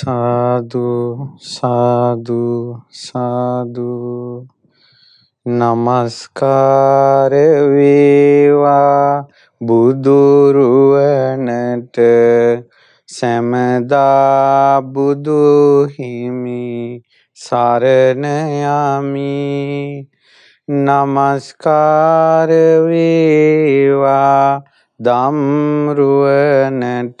සාදු සාදු සාදු නමස්කාර වේවා බුදුරුවනට සැමදා බුදු හිමි සරණ යමි නමස්කාර වේවා දම්රුවනට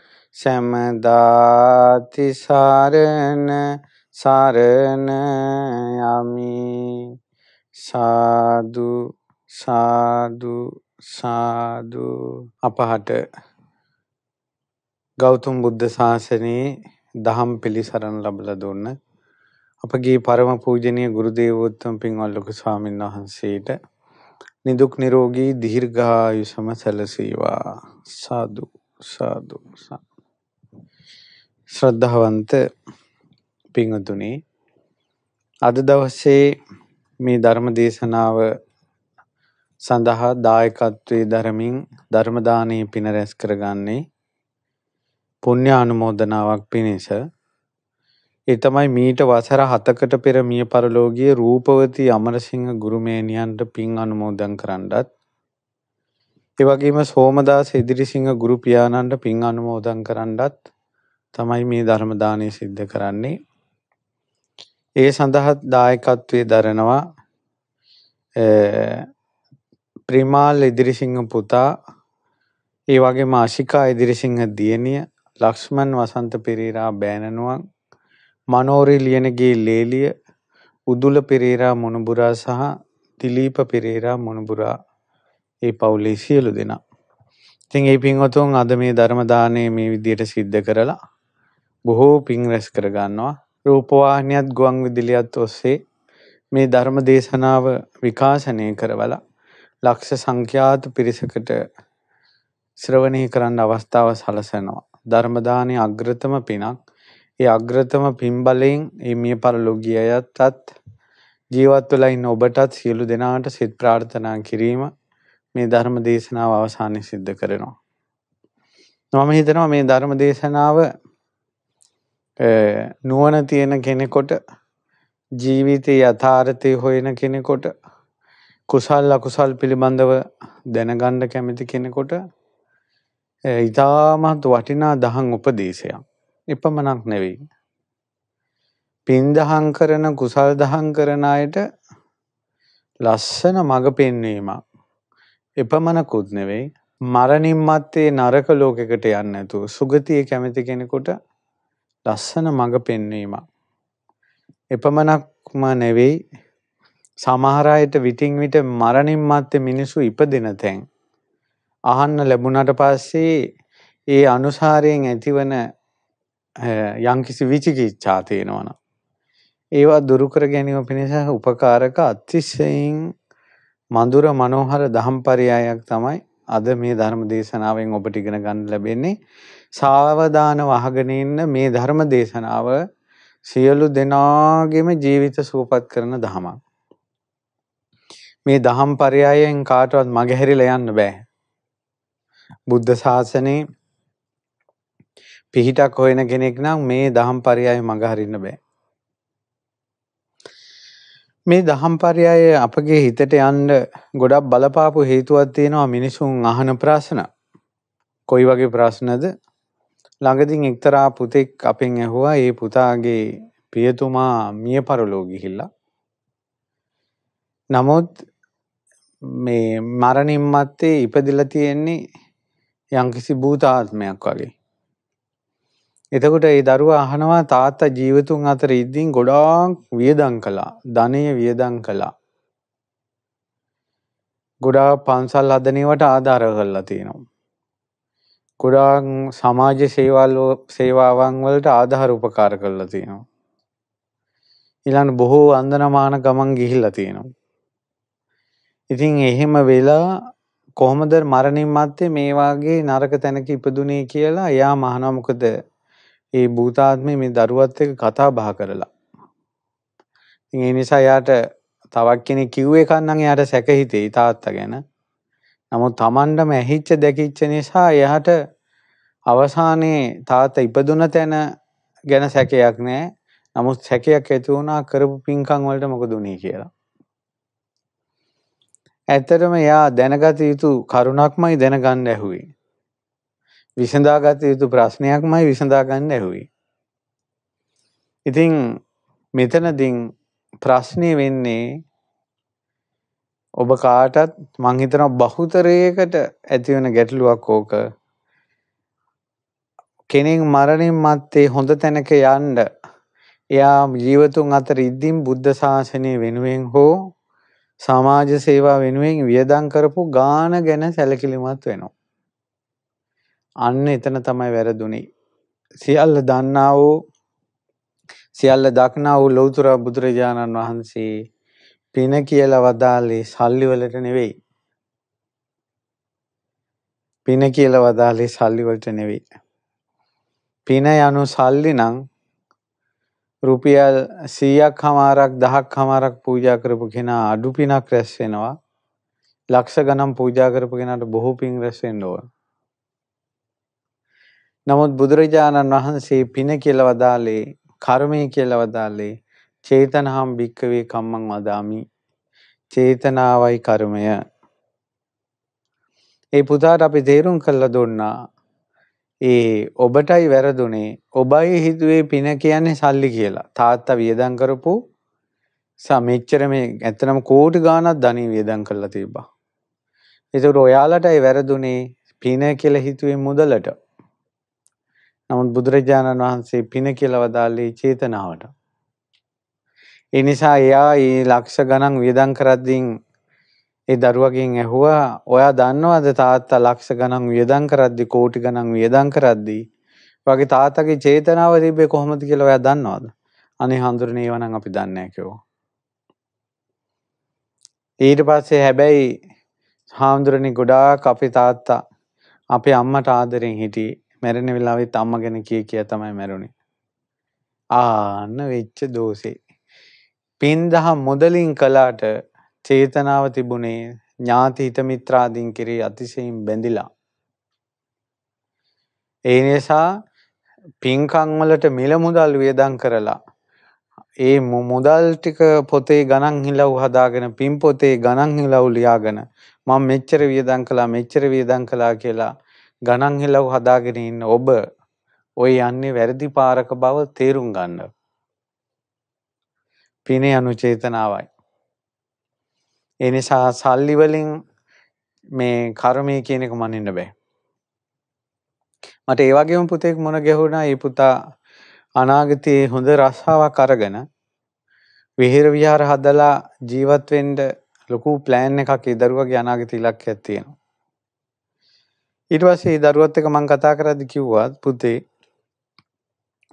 සැමදාති සරණ සරණ යමි සාදු සාදු සාදු අපහට ගෞතම බුද්ධ ශාසනයේ දහම් පිළිසරණ ලැබලා දුන්න අපගේ පරම පූජනීය ගුරු දේවෝත්තම පින්වත් ලොකු ස්වාමීන් වහන්සේට නිදුක් නිරෝගී දීර්ඝායුෂම සැලසේවා සාදු සාදු සාදු ශ්‍රද්ධාවන්ත පිංහතුනි අද දවස්සේ මේ ධර්ම දේශනාව සඳහා දායකත්වයේ දරමින් ධර්මදානයේ පින රැස් කරගන්නේ පුණ්‍ය අනුමෝදනාවක් පිණිස ඒ තමයි මීට වසර 7කට පෙර මිය පරලෝකීය රූපවතී අමරසිංහ ගුරුමේනියන්ට පින් අනුමෝදන් කරන්නත් ඒ වගේම සෝමදාස ඉදිරිසිංහ ගුරු පියාණන්ට පින් අනුමෝදන් කරන්නත් තමයි මේ ධර්ම දානය සිද්ධ කරන්නේ. ඒ සඳහා දායකත්වයේ දරනවා ප්‍රිමාල් ඉදිරිසිංහ පුතා ඒ වගේ මාශිකා ඉදිරිසිංහ දියණිය ලක්ෂ්මන් වසන්ත පෙරේරා බෑනනුවන් මනෝරි ලියනගේ ලේලිය උදුල පෙරේරා මොනබුරා සහ තිලීප පෙරේරා මොනබුරා ඒ පවුලේ සියලු දෙනා. ඉතින් ඒ පින්වතුන් අද මේ ධර්ම දාණය මේ විදියට සිද්ධ කරලා බොහෝ පින් රැස් කරගන්නවා. රූපවාහිනියත් ගුවන් විදුලියත් ඔස්සේ මේ ධර්ම දේශනාව විකාශනය කරවල ලක්ෂ සංඛ්‍යාත පිරිසකට ශ්‍රවණය කරන්න අවස්ථාව සලසනවා. ධර්මදානය අග්‍රතම පිනක් ඒ අග්‍රතම පින්බලයෙන් ඒ මිය පරලොගිය අයත්තත් ජීවත්වල ඉන්න ඔබටත් සියලු දෙනාට සිත් ප්‍රාර්ථනා කිරීම මේ ධර්ම දේශනාව අවසානය සිද්ධ කරනවා. මම හිතනවා මේ ධර්ම දේශනාව නුවණ තියෙන කෙනෙකුට ජීවිතයේ යථාර්ථය හොයන කෙනෙකුට කුසල් අකුසල් පිළිබඳව දැනගන්න කැමති කෙනෙකුට ඉතාමත් වටිනා දහං උපදේශයක්. එපමණක් නෙවෙයි. පින් දහං කරන කුසල් දහං කරන අයට ලස්සන මඟ පෙන්වීමක්. එපමණකුත් නෙවෙයි මරණින් මත්තේ නරක ලෝකෙකට යන්න ඇතුව සුගතිය කැමති කෙනෙකුට ලස්සන මඟ පෙන්වීමක්. එපමණක්ම නෙවෙයි සමහරයට විටින් විට මරණින් මත්තේ මිනිසු ඉපදෙන තැන් අහන්න ලැබුණට පස්සේ ඒ අනුසාරයෙන් ඇතිවන යම්කිසි විචිකිච්ඡා තියෙනවනම් ඒවා දුරු කර ගැනීම පිණිස උපකාරක අතිශයින් මధుර මනෝහර දහම්පරයයක් තමයි අද මේ ධර්ම දේශනාවෙන් ඔබට ඉගෙන ගන්න ලැබෙන්නේ සාවධානව අහගෙන ඉන්න මේ ධර්ම දේශනාව සියලු දෙනාගේම ජීවිත සූපත් කරන දහමක්. මේ දහම් පරයයෙන් කාටවත් මගහැරිලා යන්න බෑ. බුද්ධ ශාසනේ පිහිටක් හොයන කෙනෙක් නම් මේ දහම් පරයය මගහරින්න බෑ. මේ දහම් පරයය අපගේ හිතට යන්න ගොඩක් බලපාපු හේතුවක් තියෙනවා මිනිසුන් අහන ප්‍රශ්න. කොයි වගේ ප්‍රශ්නද? ළඟදින් එක්තරා පුතෙක් අපෙන් ඇහුවා ඒ පුතාගේ පියතුමා මිය පරලෝ ගිහිල්ලා. නමුත් මේ මරණින් මත්තේ ඉපදිලා තියෙන්නේ යම්කිසි භූතාත්මයක් වගේ. එතකොට ඒ දරුවා අහනවා තාත්තා ජීවතුන් අතර ඉද්දීන් ගොඩාක් වියදම් කළා. ධනය වියදම් කළා. ගොඩාක් පන්සල් හදනේවට ආධාර කරලා තියෙනවා. ගොඩාක් සමාජ සේවල් සේවාවන් වලට ආධාර උපකාර කරලා තියෙනවා. ඊළඟ බොහෝ අන්දනමාන ගමන් ගිහිල්ලා තියෙනවා. ඉතින් එහෙම වෙලා කොහොමද මරණින් මත්තේ මේ වාගේ නරක තැනක ඉපදුනේ කියලා එයා මහනවා මොකද ඒ භූතාත්මේ මේ දරුවත් එක්ක කතා බහ කරලා. ඉතින් ඒ නිසා එයාට තවක් කෙනෙක් කිව්වේ කන්නම් එයාට සැක හිතේ තාත්තා ගැන. නමුත් Tamanටම ඇහිච්ච දැකිච්ච නිසා එයාට අවසානයේ තාත්තා ඉපදුන තැන ගැන සැකයක් නැහැ. නමුත් සැකයක් ඇති වුණා කරපු පින්කම් වලට මොකද උනේ කියලා. ඇත්තටම එයා දැනගත යුතු කරුණක්මයි දැනගන්න ඇහුවේ. විසඳාගත යුතු ප්‍රශ්නයක්මයි විසඳාගන්න ඇහුවේ. ඉතින් මෙතනදී ප්‍රශ්නේ වෙන්නේ ඔබ කාටත් මං හිතනවා බහුතරයකට ඇති වෙන ගැටලුවක් ඕක. කෙනෙක් මරණින් මත්තේ හොඳ තැනක යන්න එයා ජීවතුන් අතර ඉද්දීම් බුද්ධ ශාසනය වෙනුවෙන් හෝ සමාජ සේවා වෙනුවෙන් වියදම් කරපු ගාන ගැන සැලකිලිමත් වෙනවා. අන්න එතන තමයි වැරදුනේ. සියල්ල දන්නා වූ සියල්ල දක්නා වූ ලෞතර බුදුරජාණන් වහන්සේ පින කියලා වදාලේ සල්ලි වලට නෙවෙයි. පින කියලා වදාලේ සල්ලි වලට නෙවෙයි. පින යනු සල්ලි නම් රුපියල් 100ක් හමාරක් 1000ක් හමාරක් පූජා කරපු කෙනා අඩු පිනක් රැස් වෙනවා. ලක්ෂ ගණන් පූජා කරපු කෙනාට බොහෝ පින් රැස් වෙන්න ඕන. නමුත් බුදුරජාණන් වහන්සේ පින කියලා වදාලේ කර්මය කියලා වදාලේ චේතනහම් භික්කවේ කම්මං වදාමි. චේතනාවයි කර්මය. ඒ පුතාට අපි තේරුම් කරලා දුන්නා. ඒ ඔබටයි වැරදුනේ ඔබයි හිතුවේ පින කියන්නේ සල්ලි කියලා. තාත්තා වියදම් කරපු සමෙච්චර මේ ඇත්තනම කෝටි ගාණක් ධනෙ වියදම් කරලා තිබ්බා. ඒතර ඔයාලටයි වැරදුනේ පින කියලා හිතුවේ මුදලට. නමුත් බුදුරජාණන් වහන්සේ පින කියලා වදාළේ චේතනාවට. එනිසා එයා ඒ ලක්ෂ ගණන් වියදම් කරද්දී ඒ දරුවගෙන් ඇහුවා ඔයා දන්නවද තාත්තා ලක්ෂ ගණන් වියදම් කරද්දී කෝටි ගණන් වියදම් කරද්දී වගේ තාත්තගේ චේතනාව තිබ්බේ කොහොමද කියලා ඔයා දන්නවද? අනේ හඳුරන්නේ ඒව නම් අපි දන්නේ නැහැ ඊට පස්සේ හැබැයි හාමුදුරනේ ගොඩාක් අපේ තාත්තා අපේ අම්මට ආදරෙන් හිටියේ. මැරෙන වෙලාවෙත් අම්මා ගැන කිය කිය තමයි මැරුණේ. ආන්න වෙච්ච දෝෂේ. පින් දහම් මොදලින් කළාට චේතනාව තිබුණේ ඥාති හිත මිත්‍රාදීන් කෙරේ අතිශයින් බැඳිලා. ඒ නිසා පින්කම් වලට මිල මුදල් වියදම් කරලා ඒ මුදල් ටික පොතේ ගණන් හිලව් හදාගෙන පින් පොතේ ගණන් හිලව් ලියාගෙන මම මෙච්චර වියදම් කළා මෙච්චර වියදම් කළා කියලා ගණන් හිලව් හදාගෙන ඉන්න ඔබ ওই යන්නේ වැරදි පාරක බව තේරුම් ගන්න. පිනේ අනුචේතනාවයි. ඒ නිසා සල්ලි වලින් මේ කර්මය කියන එක මනින්න බෑ. මට ඒ වගේම පුතෙක් මොන ගැහුණා ඒ පුතා අනාගතයේ හොඳ රස්සාවක් අරගෙන විහිර විහාර හදලා ජීවත් වෙන්න ලොකු ප්ලෑන් එකක් ඒ දරුවගේ අනාගත ඉලක්කයක් තියෙනවා. ඊට පස්සේ ඒ දරුවත් එක්ක මම කතා කරද්දි කිව්වා පුතේ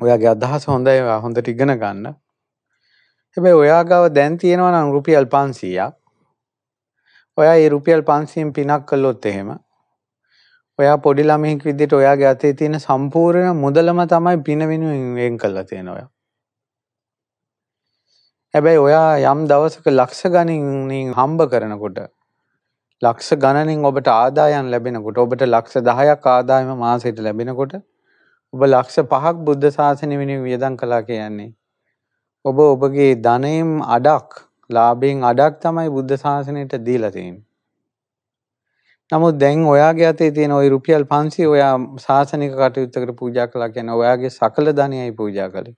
ඔයාගේ අදහස හොඳයි හොඳට ඉගෙන ගන්න. හැබැයි ඔයා ගාව දැන් තියෙනවා නම් රුපියල් 500ක්. ඔයා ඒ රුපියල් 500න් පිනක් කළොත් එහෙම ඔයා පොඩි ළමයෙක් විදිහට ඔයාගේ අතේ තියෙන සම්පූර්ණ මුදලම තමයි පින වෙනුවෙන් වෙන් කරලා තියෙන ඔයා. හැබැයි ඔයා යම් දවසක ලක්ෂ ගණනින් හම්බ කරනකොට ලක්ෂ ගණනින් ඔබට ආදායන් ලැබෙනකොට ඔබට ලක්ෂ 10ක් ආදායම මාසෙට ලැබෙනකොට ඔබ ලක්ෂ 5ක් බුද්ධ ශාසනය වෙනුවෙන් වියදම් කළා කියන්නේ ඔබ ඔබගේ ධනයෙන් අඩක් ලාභයෙන් අඩක් තමයි බුද්ධ ශාසනයට දීලා තියෙන්නේ. නමුත් දැන් ඔයාගේ අතේ තියෙන ওই රුපියල් 500 ඔයා ශාසනික කටයුත්තකට පූජා කළා කියන්නේ ඔයාගේ සකල ධනයයි පූජා කළේ.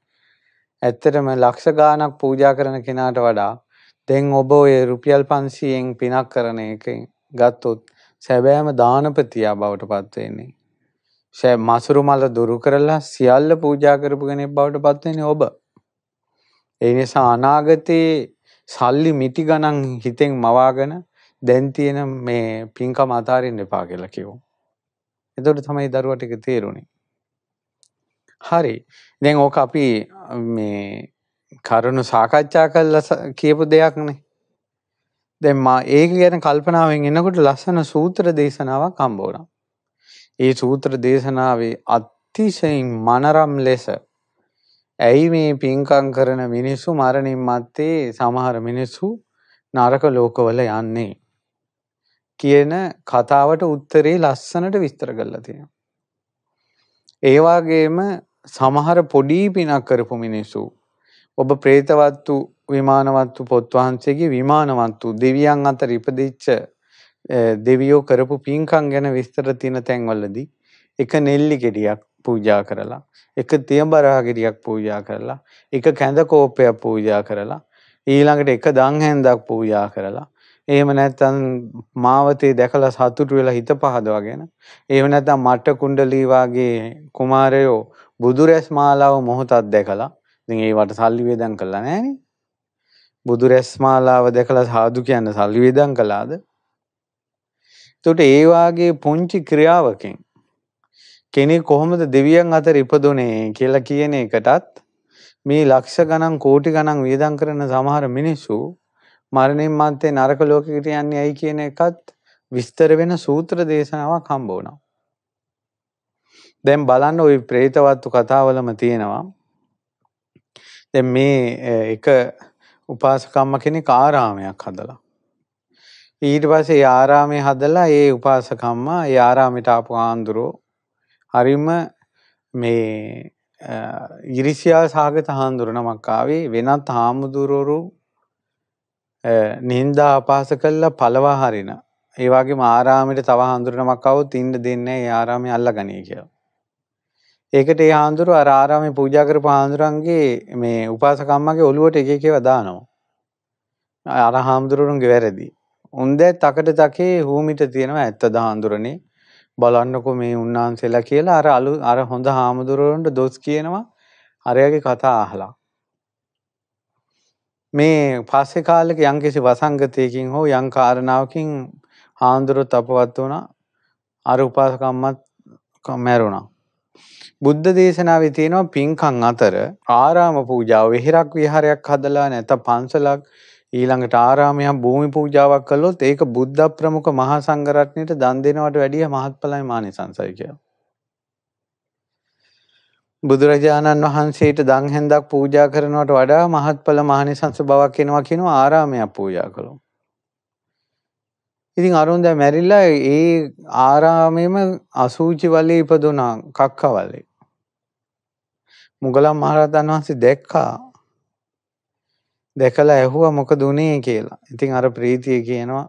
ඇත්තටම ලක්ෂ ගාණක් පූජා කරන කෙනාට වඩා දැන් ඔබ ඔය රුපියල් 500න් පිනක් කරන එකෙන් ගත්තොත් සැබෑම දානපතියා බවට පත් වෙන්නේ. මසුරු මල දුරු කරලා සියල්ල පූජා කරපු කෙනෙක් බවට පත් වෙන්නේ ඔබ. ඒ නිසා අනාගතයේ සල්ලි මිටි ගණන් හිතෙන් මවාගෙන දැන් තියෙන මේ පින්කම අතාරින්න එපා කියලා කිව්වා. එතකොට තමයි දරුවට ඒක තේරුණේ. හරි. දැන් ඕක අපි මේ කරුණු සාකච්ඡා කළා කියපු දෙයක්නේ. දැන් මා ඒක ගැන කල්පනාවෙන් එනකොට ලස්සන සූත්‍ර දේශනාවක් හම්බ වුණා. ඒ සූත්‍ර දේශනාවේ අතිශයින් මනරම් ලෙස ඇයි මේ පින්කම් කරන මිනිස්සු මරණින් මත්තේ සමහර මිනිස්සු නරක ලෝකවල යන්නේ කියන කතාවට උත්තරේ ලස්සනට විස්තර කරලා තියෙනවා. ඒ වගේම සමහර පොඩි පිනක් කරපු මිනිස්සු ඔබ പ്രേතවත්තු විමානවත්තු පොත් වහන්සේගේ විමානවත්තු දෙවියන් අතර ඉපදිච්ච දෙවියෝ කරපු පින්කම් ගැන විස්තර තියෙන තැන්වලදී එක නෙල්ලි ගෙඩියක් පූජා කරලා එක තියඹරාගිරියක් පූජා කරලා එක කැඳ කෝපයක් පූජා කරලා ඊළඟට එක දංහැන්දක් පූජා කරලා එහෙම නැත්තම් මාවතේ දැකලා සතුටු වෙලා හිත පහදවගෙන එහෙම නැත්තම් මට කුණ්ඩලී වාගේ කුමාරයෝ බුදුරැස් මාලාව මොහොතක් දැකලා ඉතින් ඒවට සල්ලි වේදම් කළා නෑනේ බුදුරැස් මාලාව දැකලා සාදු කියන්න සල්ලි වේදම් කළාද එතකොට ඒ වාගේ පුංචි ක්‍රියාවකින් කෙනෙක් කොහොමද දෙවියන් අතර ඉපදුනේ කියලා කියන එකටත් මේ ලක්ෂ ගණන් කෝටි ගණන් වියදම් කරන සමහර මිනිස්සු මරණින් මත්තේ නරක ලෝකෙකට යන්නේ ඇයි කියන එකත් විස්තර වෙන සූත්‍ර දේශනාවක් හම්බ වුණා. දැන් බලන්න ওই പ്രേතවත්තු කතාවලම තියෙනවා. දැන් මේ එක උපාසකම්ම කෙනෙක් ආරාමයක් හදලා ඊට පස්සේ ආරාමය හදලා ඒ උපාසකම්මා ඒ ආරාමයට ආපු ආන්දරෝ හරිම මේ ඉරිසියා සාගත හාමුදුරනමක්කාවේ වෙනත් හාමුදුරුවරු නින්දා අපාස කල්ලා පලවා හරින. ඒවාගේ ආරාමිට තව හාමුදුරනමක් අවුත් ඉන්ඩ දෙන්නේ ආරාමය අල්ල ගනී කියල. ඒකට ඒ හාමුදුරු අරාරාමි පූජාකර පහාන්දුරන්ගේ මේ උපාසකම්මගේ ඔළුවට එක එකේ වදානවා. අර හාමුදුරුවරුන්ගේ වැරදි. උන්දැ තකට තකේ හූමිට තියෙනවා ඇත්ත දහාන්දුරනේ බලන්නකෝ මේ උන්නාන්සේලා කියලා අර අලු අර හොඳ හාමුදුරුවන්ට දොස් කියනවා අරයාගේ කතා අහලා. මේ පස්සේ කාලෙක යම්කිසි වසංගතයකින් හෝ යම් කාරණාවකින් හාමුදුරුවොත් අපවත් වුණා අර උපාසකම්මත් මැරුණා. බුද්ධ දේශනාවේ තියෙනවා පින්කම් අතර ආරාම පූජාව විහෙරක් විහාරයක් හදලා නැත්නම් පන්සලක් ඊළඟට ආරාමයක් භූමි පූජාවක් කළොත් ඒක බුද්ධ ප්‍රමුඛ මහා සංඝරත්නයට දන් දෙනවට වැඩිය මහත්ඵලයි මානිසංසයි කියලා. බුදුරජාණන් වහන්සේට දන් හැන්දක් පූජා කරනවට වඩා මහත්ඵල මහනිසංස බවක් එනවා කියන ආරාමයක් පූජා කළොත්. ඉතින් අරුන් දැන් මැරිලා ඒ ආරාමයේම අසූචි වලේ ඉපදුනා කක්ක වලේ. මුගලන් මහරහතන් වහන්සේ දැක්කා දැකලා ඇහුවා මොකද උනේ කියලා. ඉතින් අර ප්‍රීතිය කියනවා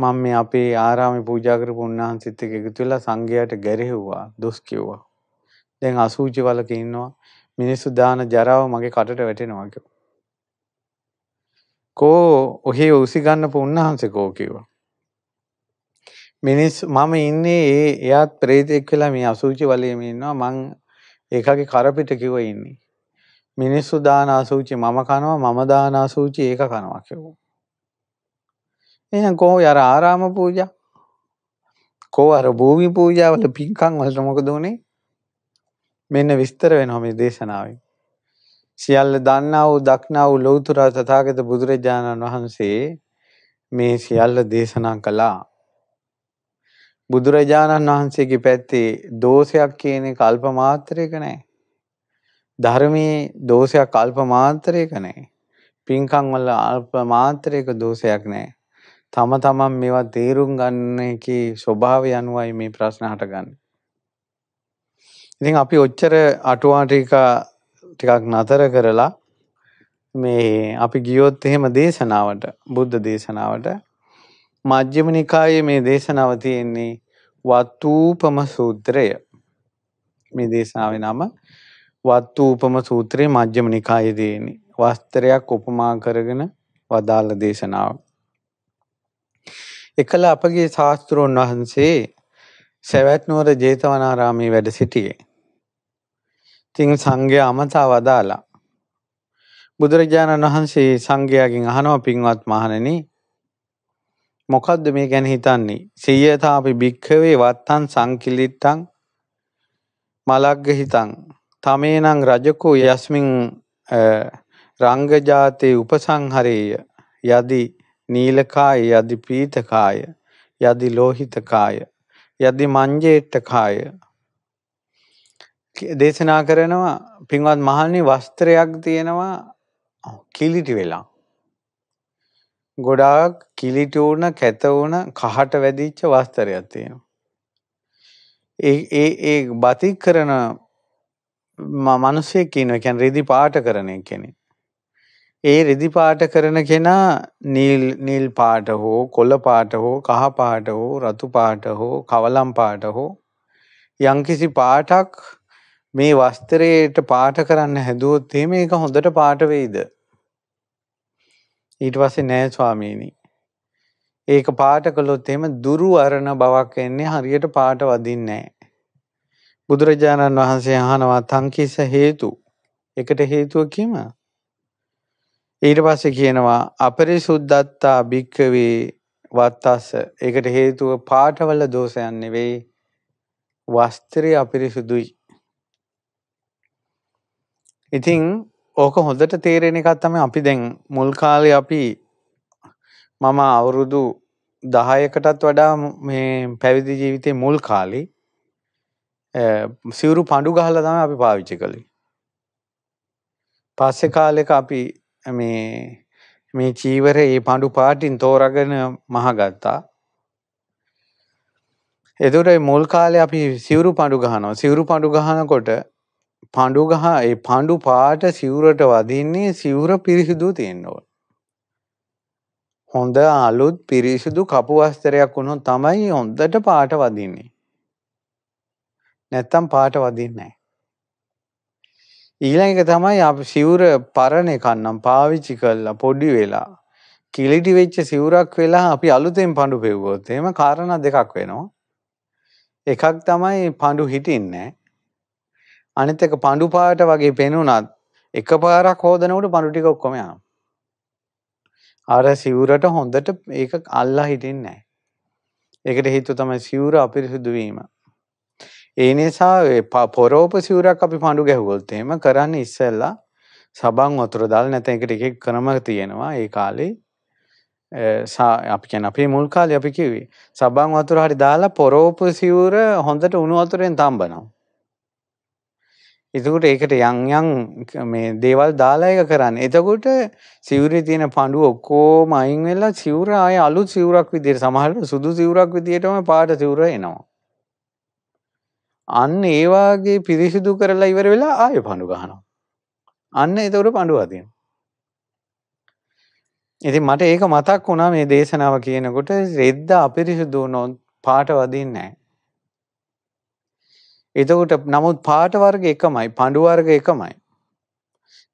මම මේ අපේ ආරාමේ පූජා කරපු උන්වහන්සේත් එක්ක එකතු වෙලා සංඝයාට ගැරෙහුවා, දොස් කිව්වා. දැන් අසූචි වලක ඉන්නවා. මිනිස්සු දාන ජරාව මගේ කටට වැටෙනවා කිව්වා. කෝ ඔහේ උසි ගන්නපු උන්වහන්සේ කෝ කිව්වා. මිනිස් මම ඉන්නේ ඒ එයාත් ප්‍රේතෙක් වෙලා මේ අසූචි වලේ මේ ඉන්නවා මං ඒකගේ කරපිට කිව්ව ඉන්නේ. මිනිස්සු දාන අසූචි මම කනවා මම දාන අසූචි ඒක කනවා කිව්වා. එහෙනම් කොහොම යර ආරාම පූජා කොහොම අර භූමි පූජා වල පින්කම් වලට මොකද උනේ? මෙන්න විස්තර වෙනවා මේ දේශනාවෙන්. සියල්ල දන්නා වූ දක්නා වූ ලෞතර තථාගත බුදුරජාණන් වහන්සේ මේ සියල්ල දේශනා කළා. බුදුරජාණන් වහන්සේගේ පැත්තේ දෝෂයක් කියන කල්ප මාත්‍රයක නැහැ. ධර්මයේ දෝෂයක් අල්ප මාත්‍රයක නැහැ. පින්කම් වල අල්ප මාත්‍රයක දෝෂයක් නැහැ. තම තමන් මේවා තේරුම් ගන්න එකේ ස්වභාවය අනුවයි මේ ප්‍රශ්න හටගන්නේ. ඉතින් අපි ඔච්චර අටුවා ටික ටිකක් නතර කරලා මේ අපි ගියොත් එහෙම දේශනාවට බුද්ධ දේශනාවට මජ්ක්‍ධිම නිකායේ මේ දේශනාව තියෙන්නේ වත්ූපම සූත්‍රය. මේ දේශනාවේ නම වත්තු උපම සූත්‍රයේ මජ්ක්‍ධිම නිකායේ දෙන්නේ. වස්ත්‍රයක් උපමා කරගෙන වදාළ දේශනාව. එකල අපගේ ශාස්ත්‍රෝන් වහන්සේ සැවැත් නුවර ජේතවනාරාමයේ වැඩ සිටියේ. තින් සංඝයා අමතා වදාලා බුදුරජාණන් වහන්සේ සංඝයාගෙන් අහනවා පින්වත් මහණෙනි මොකද්ද මේ ගැන හිතන්නේ සියයතාපි භික්ඛවේ වත්තං සංකිලිට්ඨං මලග්ග හිතං තමේනං රජකෝ යස්මින් රංගජාතයේ උපසංහරේය යදි නීලකාය යදි පීතකාය යදි ලෝහිතකාය යදි මංජේට්ටකාය දේශනා කරනවා පින්වත් මහල්නි වස්ත්‍රයක් තියෙනවා කිලිටි වෙලා ගොඩාක් කිලිටි වුණ කැත වුණ කහට වැදිච්ච වස්ත්‍රයක් තියෙනවා ඒ ඒ ඒ බතික් කරන මනුස්සය කියන එකැන් රෙදි පාට කරන කෙනෙ. ඒ රෙදි පාට කරන කෙනා නිල් පාට හෝ කොල්ල පාට හෝ කහ පාට හෝ රතු පාට හෝ කවලම් පාට හෝ යංකිසි පාටක් මේ වස්තරයට පාට කරන්න හැදුවොත් එහෙම ඒක හොඳට පාට වෙයිද. ඊට පස්සේ නෑ ස්වාමීනි. ඒක පාට කළොත් එහෙම දුරු අරණ බවක් එන්නේ හරියට පාට වදින්නේ නෑ. බුදුරජාණන් වහන්සේ අහනවා තංකිස හේතු එකට හේතුව කියම ඊට පස්සේ කියනවා අපරිසුද්ධත්තා භික්කවේ වත්තස්ස ඒකට හේතුව පාටවල දෝෂයන් නෙවෙයි වස්ත්‍රය අපිරිසුදුයි ඉතින් ඕක හොඳට තේරෙන එකත් තමයි අපි දැන් මුල් කාලේ අපි මම අවුරුදු 10කටත් වඩා මේ පැවිදි ජීවිතේ මුල් කාලේ සිවරු පණ්ඩු ගහල තම අපි පාවිච්චි කළේ. පස්සෙ කාලෙක අපි මේ චීවර ඒ පණ්ඩු පාටින් තෝරගෙන මහගත්තා. එතුට මුල් කාලය අපි සිවරු පණඩු ගහනවා සිවරු පණඩු ගහනකොට පණඩු ගහ ඒ පණ්ඩු පාට සිවුරට වදින්නේ සිවුර පිරිසිදු තියෙන්නවට. හොඳ අලුත් පිරිසිදු කපු අස්තරයක් වුණු තමයි හොන්දට පාට වදින්නේ. නැත්තම් පාට වදින්නේ ඊළඟ එක තමයි අපි සිවුර පරණ කන්නම් පාවිච්චි කරලා පොඩි වෙලා කිලිටි වෙච්ච සිවුරක් වෙලා අපි අලුතෙන් පඳු පෙව්වොත් එහෙම කාරණා දෙකක් වෙනවා. එකක් තමයි පඳු හිටින්නේ අනිත් එක පඳු පාට වගේ පෙනුනත් එකපාරක් හොදනකොට පඳු ටික ඔක්කොම යනවා. අර සිවුරට හොඳට ඒක අල්ලා හිටින්නේ නැහැ. ඒකට හේතුව තමයි සිවුර අපිරිසුදු වීම. ඒ නිසා පොරෝප සිවුරක් අපි පණඩු ගැහුවොත් එහෙම කරන්න ඉස්සෙල්ලා සබන් වතුර දාලා නැත්නම් ඒකට එක එක ක්‍රම තියෙනවා ඒ කාලේ අපි කියන අපේ මුල් කාලේ අපි කිව්වේ සබන් වතුර හරි දාලා පොරෝප සිවුර හොඳට උණු වතුරෙන් තම්බනවා. එතකොට ඒකට යන් යන් මේ දේවල් දාලා එක කරන්න. එතකොට සිවුරේ තියෙන පඬු ඔක්කොම අයින් වෙලා සිවුර ආයේ අලුත් සිවුරක් විදියට සමහරවිට සුදු සිවුරක් විදියටම පාට සිවුර එනවා. අන්න ඒවාගේ පිරිසිදු කරලා ඉවර වෙලා ආය පණු ගහනවා. අන්න එතවට පණුවාතිය. ඉති මට ඒක මතක් වුණා මේ දේශනාව කියනකොට රෙද්ද අපිරිසිදු නොත් පාට වදින් නෑ. එතකොට නමුත් පාට වර්ග එකමයි පණ්ඩු වර්ග එකමයි.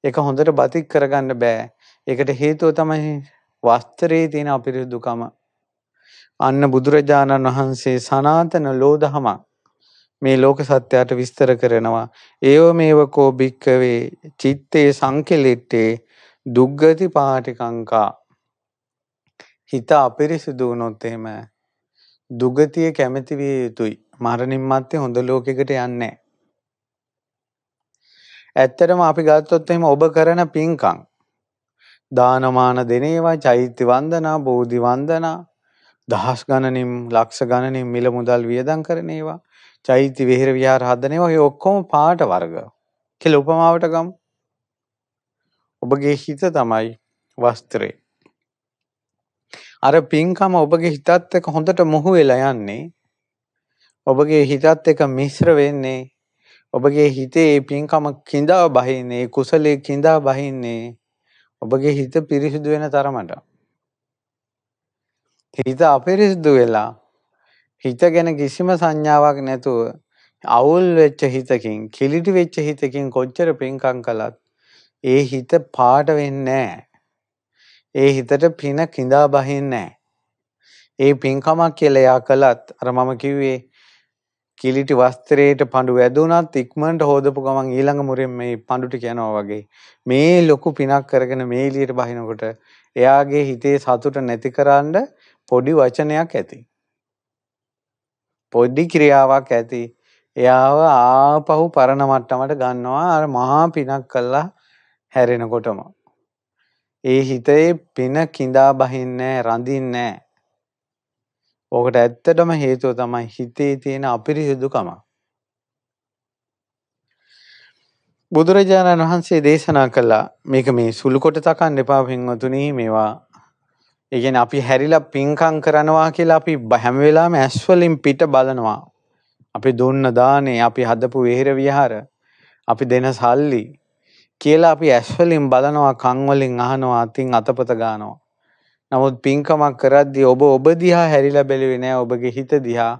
එක හොඳට බතික් කරගන්න බෑ. එකට හේතුව තමයි වස්ත්‍රයේ තියෙන අපිරිසිදුකම. අන්න බුදුරජාණන් වහන්සේ සනාතන ලෝදහමක් මේ ලෝක සත්‍යයට විස්තර කරනවා ඒව මේවකෝ භික්කවේ චිත්තේ සංකෙලෙට්ටේ දුග්ගති පාටිකංකා හිත අපිරිසිදු වුණොත් එහෙම දුගතිය කැමති විය යුතුයි මරණින් මත්තේ හොඳ ලෝකයකට යන්නේ ඇත්තටම අපි ගත්තොත් එහෙම ඔබ කරන පින්කම් දානමාන දෙනේවා චෛත්‍ය වන්දනා බෝධි වන්දනා දහස් ගණනින් ලක්ෂ ගණනින් මිල මුදල් වියදම් කරන ඒවා චෛත්‍ය විහෙර විහාර හදන වගේ ඔක්කොම පාට වර්ග කියලා උපමාවට ගමු. ඔබගේ හිත තමයි වස්ත්‍රේ. අර පින්කම ඔබගේ හිතත් එක්ක හොඳට මොහු වෙලා යන්නේ. ඔබගේ හිතත් එක්ක මිශ්‍ර වෙන්නේ. ඔබගේ හිතේ පින්කම කිඳා බහින්නේ, කුසලයේ කිඳා බහින්නේ. ඔබගේ හිත පිරිසිදු වෙන තරමට. හිත අපිරිසිදු වෙලා හිත ගැන කිසිම සංඥාවක් නැතුව අවුල් වෙච්ච හිතකින් කිලිටි වෙච්ච හිතකින් කොච්චර පින්කම් කළත් ඒ හිත පාට වෙන්නේ ඒ හිතට පින කිඳා බහින්නේ ඒ පින්කමක් කියලා එයා කළත් අර මම කිව්වේ කිලිටි වස්ත්‍රයට පඳු වැදුනත් ඉක්මනට හොදපු ගමන් ඊළඟ මුරෙන් මේ පඳු ටික යනවා වගේ මේ ලොකු පිනක් කරගෙන මේ එළියට බහිනකොට එයාගේ හිතේ සතුට නැතිකරන්න පොඩි වචනයක් ඇති. පොඩි ක්‍රියාවක් ඇති. එයාව ආපහු පරණ මට්ටමට ගන්නවා අර මහා පිනක් කළා හැරෙනකොටම. ඒ හිතේ පින කිඳා බහින්නේ රඳින්නේ ඕකට ඇත්තටම හේතුව තමයි හිතේ තියෙන අපිරිසිදුකම. බුදුරජාණන් වහන්සේ දේශනා කළා මේක මේ සුළු කොට තකන්න එපා පින්වතුනි මේවා ඒගැන අපි හැරිලා පින්කං කරනවා කියලා අපි බැහැම වෙලාම ඇස්වලින් පිට බලනවා. අපි දුන්න දානේ අපි හදපු වෙහෙර විහාර අපි දෙන සල්ලි කියලා අපි ඇස්වලින් බලනවා කංවලින් අහනවා අතින් අතපත ගානවා. නමුත් පින්කමක් කරද්දි ඔබ ඔබ දිහා හැරිලා බැලුවේ නෑ ඔබගේ හිත දිහා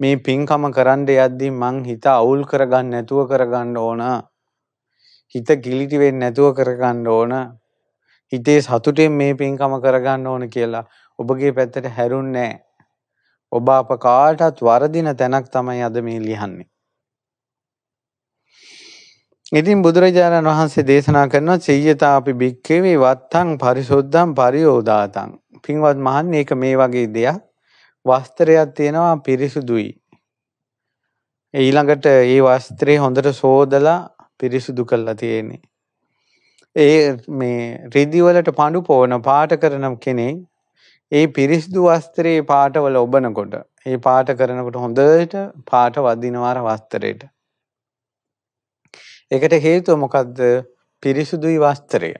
මේ පින්කම කරන්න යද්දි මං හිත අවුල් කරගන්න නැතුව කරගන්න ඕන. හිත කිලිටි වෙන්නේ නැතුව කරගන්න ඕන. හිතේ සතුටෙන් මේ පින්කම කරගන්න ඕන කියලා ඔබගේ පැත්තට හැරුන්නේ නැහැ. ඔබ අප කාටත් වරදින තැනක් තමයි අද මේ ලියන්නේ. ඉතින් බුදුරජාණන් වහන්සේ දේශනා කරනවා චීයතා අපි භික්කවේ වත්තං පරිසුද්ධං පරියෝදාතං. පින්වත් මහන්නේ ඒක මේ වගේ දෙයක්. වස්ත්‍රයක් තියෙනවා පිරිසුදුයි. ඊළඟට ඒ වස්ත්‍රය හොඳට සෝදලා පිරිසුදු කරලා තියෙන්නේ. ඒ මේ රිදිවලට පඩු පෝන පාට කරන කෙනෙක් ඒ පිරිස්දු වස්තරයේ පාටවල ඔබනකොට ඒ පාට කරනකොට හොඳට පාට වදිනවාර වස්තරයට. එකට හේතුව මොකක්ද පිරිසුදුයි වස්තරය.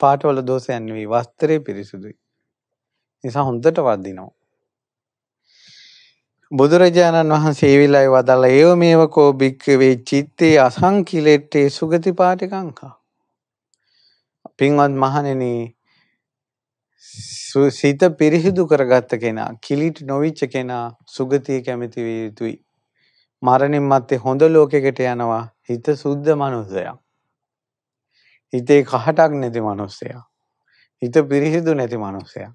පාටවල දෝසයන් වී වස්තරය පිරිසුදුයි. නිසා හොඳට වදිනවා. බුදුරජාණන් වහන්සේ විලයි වදල ඒව මේවකෝ භික්කවේ චිත්තේ අසංකිලෙට්ටේ සුගති පාටිකංකා. පින්වත් මහණෙනි සිත පිරිසිදු කරගත්ත කෙනා කිලිට නොවිච්ච කෙනා සුගතිය කැමති විය යුතුයි. මරණින් මත්තේ හොඳ ලෝකෙකට යනවා හිත සුද්ධ මනුස්සයා. හිතේ කහටක් නැති මනුස්සයා. හිත පිරිසිදු නැති මනුස්සයා.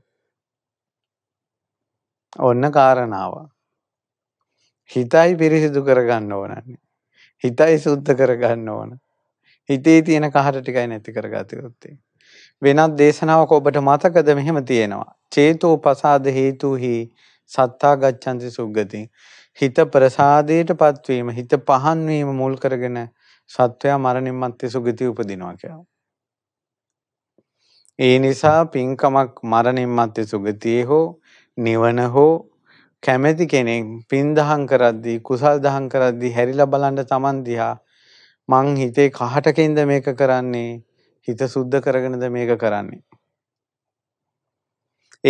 ඔන්න කාරණාව. හිතයි පිරිසිදු කරගන්න ඕනන්නේ. හිතයි සුද්ධ කරගන්න ඕන. හිතේ තියෙන කහට ටිකයි නැති කරගතයොත්තේ. වෙනත් දේශනාවක ඔබට මතකද මෙහෙම තියෙනවා. චේතෝ පසාද හේතුහි සත්තා ගච්ඡන්ති සුග්ගති. හිත ප්‍රසාදයට පත්වීම හිත පහන්වීම මුල් කරගෙන සත්වයා මරණින් මත්තේ සුගති උපදිනවා කියලා. ඒ නිසා පින්කමක් මරණින් මත්තේ සුගතියේ හෝ නිවන හෝ කැමැති කෙනෙක් පින් දහම් කරද්දී කුසල් දහම් කරද්දී හැරිලා බලන්න Taman දිහා මං හිතේ කහටකින්ද මේක කරන්නේ හිත සුද්ධ කරගෙනද මේක කරන්නේ.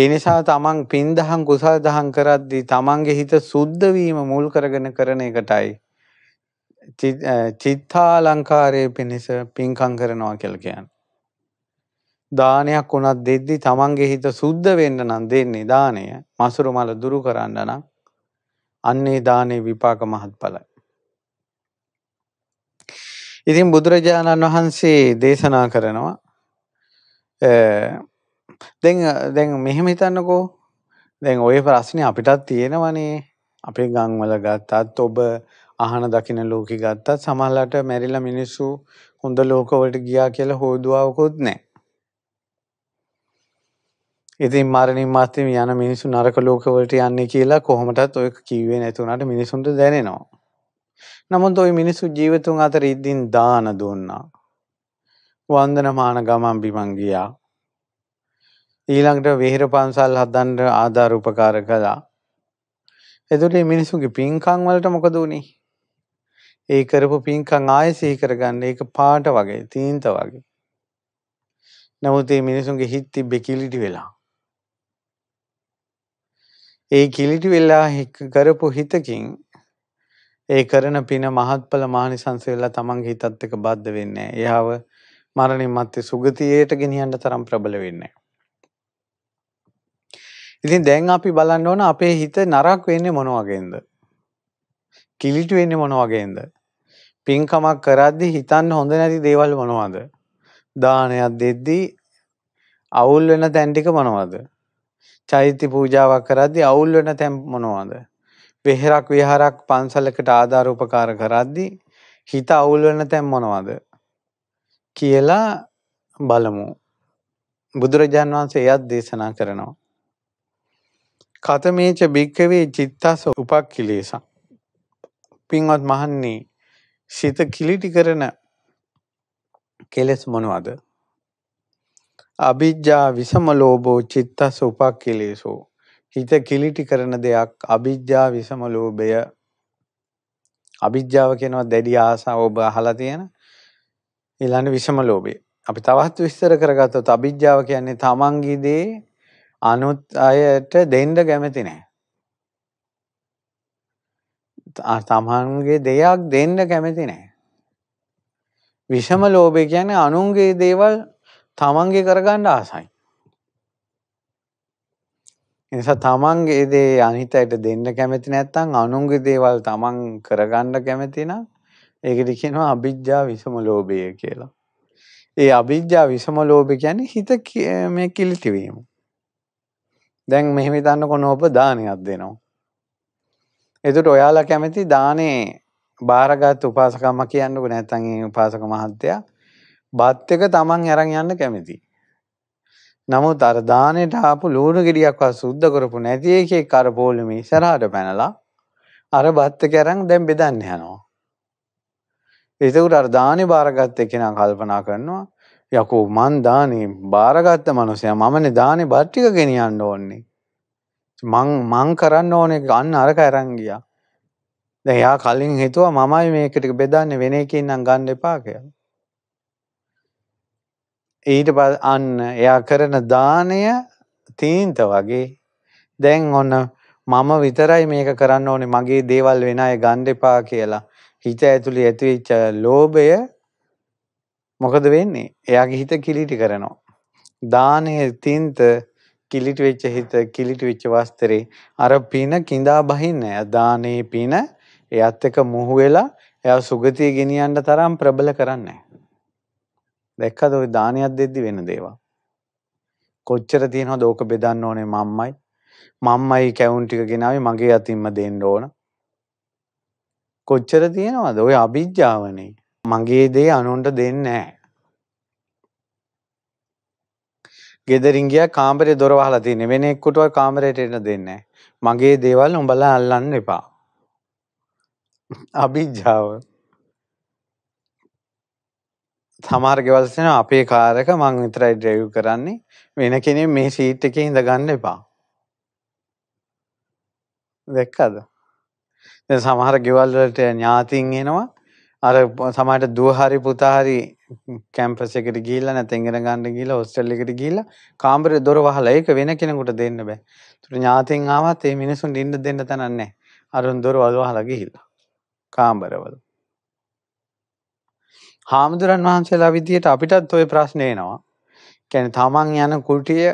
ඒ නිසා තමන් පින් දහම් කුසල් දහම් කරද්දී තමන්ගේ හිත සුද්ධ වීම මුල් කරගෙන කරන එකටයි චිත්තාලංකාරයේ පිණිස පින්කම් කරනවා කියලා කියන්නේ. දානයක් වුණත් දෙද්දි තමන්ගේ හිත සුද්ධ වෙන්න නම් දෙන්නේ දාණය. මසුරු මල දුරු කරන්න නම් අන්නේ දානේ විපාක මහත්ඵලයි. ඉතින් බුදුරජාණන් වහන්සේ දේශනා කරනවා දැන් දැන් මෙහෙම හිතන්නකෝ දැන් ඔය ප්‍රශ්නේ අපිටත් තියෙනවනේ අපේ ගම්වල ගත්තත් ඔබ අහන දකින ලෝකෙ ගත්තත් සමහරලාට මැරිලා මිනිස්සු හොඳ ලෝකවලට ගියා කියලා හොදුවාවකුත් නැහැ. ඉතින් මරණින් මත්තේ යන මිනිස්සු නරක ලෝකවලට යන්නේ කියලා කොහොමටත් ඔය කිව්වේ නැති වුණාට මිනිසුන්ට දැනෙනවා. නමුත් ওই මිනිස්සු ජීවතුන් අතර ඉදින් දාන දුන්නා. වන්දනමාන ගමන් බිමන් ගියා. ඊළඟට විහෙර පන්සල් හදන්න ආධාර උපකාර කළා. එතකොට මේ මිනිස්සුගේ පින්කම් වලට මොකද වුනේ? ඒ කරපු පින්කම් ආයෙ සිහි කරගන්න ඒක පාට වගේ, තීන්ත වගේ. නමුත් මේ මිනිසුන්ගේ හිත තිබ්බේ කිලිටි වෙලා. ඒ කිලිටි වෙලා කරපු හිතකින් ඒ කරන පින මහත්ඵල මහනිසංස වෙලා තමන්ගේ හිතත් එක්ක බද්ධ වෙන්නේ නැහැ. එයාව මරණින් මත්තේ සුගතියට ගෙනියන්න තරම් ප්‍රබල වෙන්නේ ඉතින් දැන් අපි බලන්න ඕන අපේ හිත නරක වෙන්නේ මොන වගේන්ද? කිලිටු වෙන්නේ මොන වගේන්ද? පින්කමක් කරද්දි හිතන්න හොඳ නැති දේවල් මොනවද? දානයක් දෙද්දී අවුල් වෙන තැන් ටික මොනවද? චෛත්‍ය පූජාවක් කරද්දී අවුල් වෙන තැන් මොනවද? වෙහෙරක් විහාරක් පන්සලකට ආධාර උපකාර කරද්දී හිත අවුල් වෙන තැන් මොනවද කියලා බලමු. බුදුරජාන් වහන්සේ එයත් දේශනා කරනවා. කතමේච භික්කවේ චිත්තස උපක්ඛිලේසං. පින්වත් මහන්නේ සිත කිලිටි කරන කෙලෙස් මොනවද? අභිජ්ජා විසම ලෝභෝ චිත්තස උපක්ඛිලේසෝ හිත කිලිටි කරන දෙයක් අභිජ්ජා විසම ලෝභය අභිජ්ජාව කියනවා දැඩි ආසාව ඔබ අහලා තියෙන ඊළඟ විසම ලෝභය අපි තවත් විස්තර කරගත්තොත් අභිජ්ජාව කියන්නේ තමන්ගේ දේ අනුත් අයට දෙන්න කැමති නැහැ තමන්ගේ දෙයක් දෙන්න කැමති නැහැ විෂම ලෝභය කියන්නේ අනුන්ගේ දේවල් තමන්ගේ කරගන්න ආසයි එනිසා තමන්ගේ දේ අනිතයට දෙන්න කැමති නැත්නම් අනුන්ගේ දේවල් තමන් කරගන්න කැමති නම් ඒකට කියනවා අවිජ්ජා විසම ලෝභය කියලා. ඒ අවිජ්ජා විසම ලෝභය කියන්නේ හිත මේ කිලිති වීම. දැන් මෙහෙම හිතන්නකො නෝබ දානයක් දෙනවා. එතකොට ඔයාලා කැමති දානේ බාරගත් උපාසකම්ම කියන්නකො නැත්නම් ඒ උපාසක මහත්තයා බත් එක තමන් අරන් යන්න කැමතියි. නමුත් අර දානෙට ආපු ලුණු ගෙඩියක්වත් සුද්ධ කරපු නැති එකෙක් අර පොළුමේ ඉස්සරහට පැනලා අර බත්ත කැරන් දැන් බෙදන්න යනවා. එතකොට අර දානෙ බාරගත්ත එකෙනා කල්පනා කරනවා යකෝ මං දානේ බාරගත්ත මනුස්සයා මමනේ දානේ බත් ටික ගෙනියන්න ඕනේ. මං මං කරන්න ඕනේ ගන්න අරක අරන් ගියා. දැන් එයා කලින් හිතුවා මමයි මේක ටික බෙදන්නේ වෙන එකකින් නම් ගන්න එපා කියලා. ඊට පස් අන්න එයා කරන දානය තීන්ත වගේ දැන් ඔන්න මම විතරයි මේක කරන්න ඕනේ මගේ දේවල් වෙන අය ගන්න එපා කියලා හිත ඇතුලේ ඇතිවෙච්ච ලෝභය මොකද වෙන්නේ? එයාගේ හිත කිලිටි කරනවා. දානයේ තින්ත කිලිටි වෙච්ච හිත කිලිටි වෙච්ච වස්ත්‍රේ අර පින கிඳා බහින්නේ නැහැ. දානේ පින එයත් එක මුහු වෙලා එයා සුගතිය ගෙනියන්න තරම් ප්‍රබල කරන්නේ නැහැ. දැක්කද ওই දානයක් දෙද්දි වෙන දේවල්. කොච්චර තියෙනවද ඕක බෙදන්න ඕනේ මම්මයි. මම්මයි කැවුම් ටික ගෙනාවේ මගේ අතින්ම දෙන්න ඕන. කොච්චර තියෙනවද ওই අභිජ්ජාවනේ. මගේ දේ අනුන්ට දෙන්නේ නැහැ. ගෙදරින් ගියා කාමරේ දොර වහලා තියෙන්නේ. වෙන එක්කටවත් කාමරයට එන්න දෙන්නේ නැහැ. මගේ දේවල් උඹලා අල්ලන්න එපා. අභිජ්ජාව සමාර ගෙවල්සෙන අපේ කාරක මං විතරයි ඩ්‍රැව් කරන්නේ වෙන කෙනෙ මේ සීට් එක හිඳ ගන්න එපා දෙක්කද සමහර ගෙවල්ලට ඥාතින් එනවා අර සමට දුවහරි පුතාහරි කැම්පස් එකට ගිල්ල නැතෙන්ගෙන ගණඩ ගිල ඔස්ටල්ල එකට ගිල්ල කාම්පර දොර වහල ඒක වෙන කෙනෙකුට දෙන්න බෑ තුට ඥාතින් ආවත් ඒ මිනිසුන් ඉන්න දෙන්න තැනන්නේ අරුන් දොර වල්වා හලගිහිල්ලා කාම්බරවල හාමුදුරන් වහන්සේලා විදියට අපිටත් ඔය ප්‍රශ්නයනවා කැන තමන් යන කුටිය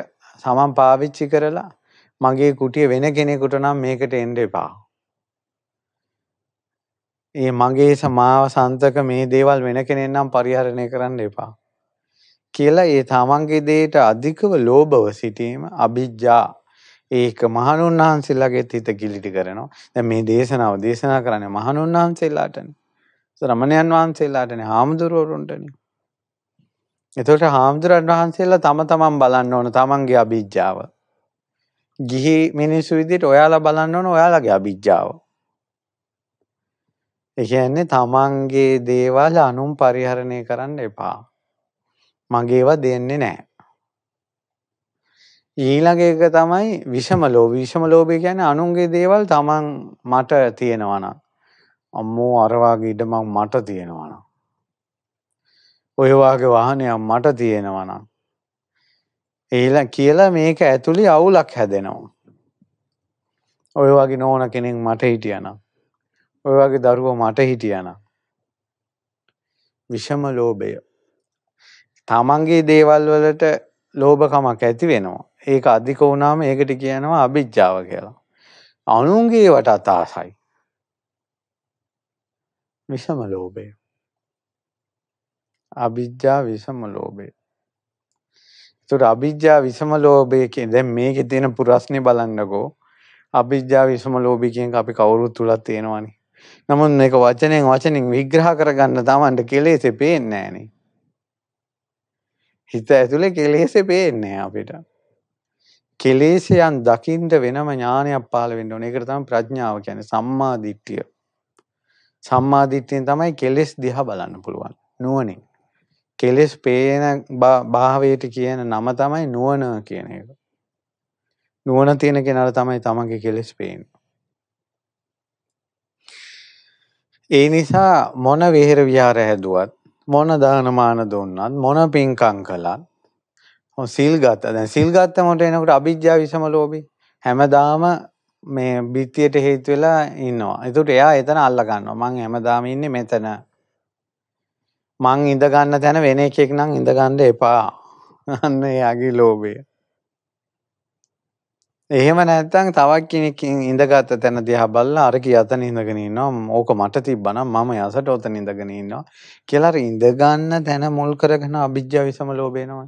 සමන් පාවිච්චි කරලා මගේ කුටිය වෙන කෙනෙකුට නම් මේකට එන්ඩ එපා. ඒ මගේ සමාව සන්තක මේ දේවල් වෙන කෙනෙන් නම් පරිහරණය කරන්න එපා. කියලා ඒ තමන්ගේ දේට අධිකව ලෝභව සිටීම අභිජ්ජා ඒක මහනුන් වහන්සේලාගේ හිත කිලිටි කරනවා. දැන් මේ දේශනාව දේශනා කරන්නේ මහනුන් වහන්සේලාටනේ. රමණයන් වහන්සේලාටන හාමුදුරුවරුන්ටන. එතට හාමුදුරන් වහන්සේලා තම තමන් බලන්න ඕන තමන්ගේ අභිජ්ජාව. ගිහි මිනිස්සු විදිට ඔයාලා බලන්න ඕන ඔයාලගේ අභිජ්ජාව. එකන්නේ තමන්ගේ දේවල් අනුම් පරිහරණය කරන්න එපා. මගේවා දෙන්නේ නෑ. ඊළඟ එක තමයි විෂම ලෝභ විෂම ලෝභය කියන්නේ අනුන්ගේ දේවල් තමන් මට තියෙනවා නම් අම්මෝ අර වාගේ ඉඩමක් මට තියෙනවා නම් ඔය වාගේ වාහනයක් මට තියෙනවා නම් ඒලා කියලා මේක ඇතුළේ අවුලක් හැදෙනවා ඔය වගේ නෝන කෙනෙක් මට හිටියනම් ඔය වගේ දරුවෝ මට හිටියනම් විෂම ලෝභය තමන්ගේ දේවල් වලට ලෝභකමක් ඇති වෙනවා ඒක අධික වුණාම ඒකට කියනවා අභිජ්ජාව කියලා අනුන්ගේ වට අතාසයි විෂම ලෝභය. අවිජ්ජා විෂම ලෝභය. ඒතර අවිජ්ජා විෂම ලෝභය කියන දැන් මේකේ තියෙන ප්‍රශ්නේ බලන්නකෝ. අවිජ්ජා විෂම ලෝභය කියන අපි කවුරුත් තුලක් තියෙනවනේ. නමුත් මේක වචනෙන් වචනෙන් විග්‍රහ කරගන්න තමන්ට කෙලෙසේ පේන්නේ නැහනේ. හිත ඇතුලේ කෙලෙසේ පේන්නේ අපිට. කෙලෙසයන් දකින්න වෙනම ඥානයක් පහළ වෙන්න ඕනේ. ඒකට තමයි ප්‍රඥාව කියන්නේ සම්මා දිට්ඨිය. සම්මාධිත්‍යයෙන් තමයි කෙලෙස් දිහා බලන්න පුළුවන් නුවනින්. කෙලෙස් පේන භාවයට කියන නම තමයි නුවන කියන එක. නුවන තියෙන කෙනට තමයි තමගේ කෙලෙස් පේෙන්. ඒ නිසා මොන විහෙර විහාර හැදුවත් මොන දානමාන දුන්නත් මොන පින්කං කළත් සිල් ගත්ත දැ සිල් ගත්ත මොට එනකට අභිද්‍යා විසම ලෝබි හැමදාම මේ බිත්තියට හේතු වෙලා ඉන්නවා. එතකොට එයා එතන අල්ල ගන්නවා. මං හැමදාම ඉන්නේ මෙතන. මං ඉඳ ගන්න තැන වෙන එකෙක් නම් ඉඳ ගන්න එපා. අන්න එයාගේ ලෝභය. එහෙම නැත්තම් තවක් කෙනෙක් ඉඳගත් තැන දිහා බලලා අර කී අතන ඉඳගෙන ඉන්නවා. ඕක මට තිබ්බනම් මම යසට ඔතන ඉඳගෙන ඉන්නවා. කියලා ඉඳ ගන්න තැන මුල් කරගෙන අභිජ්ජා විසම ලෝභ එනවා.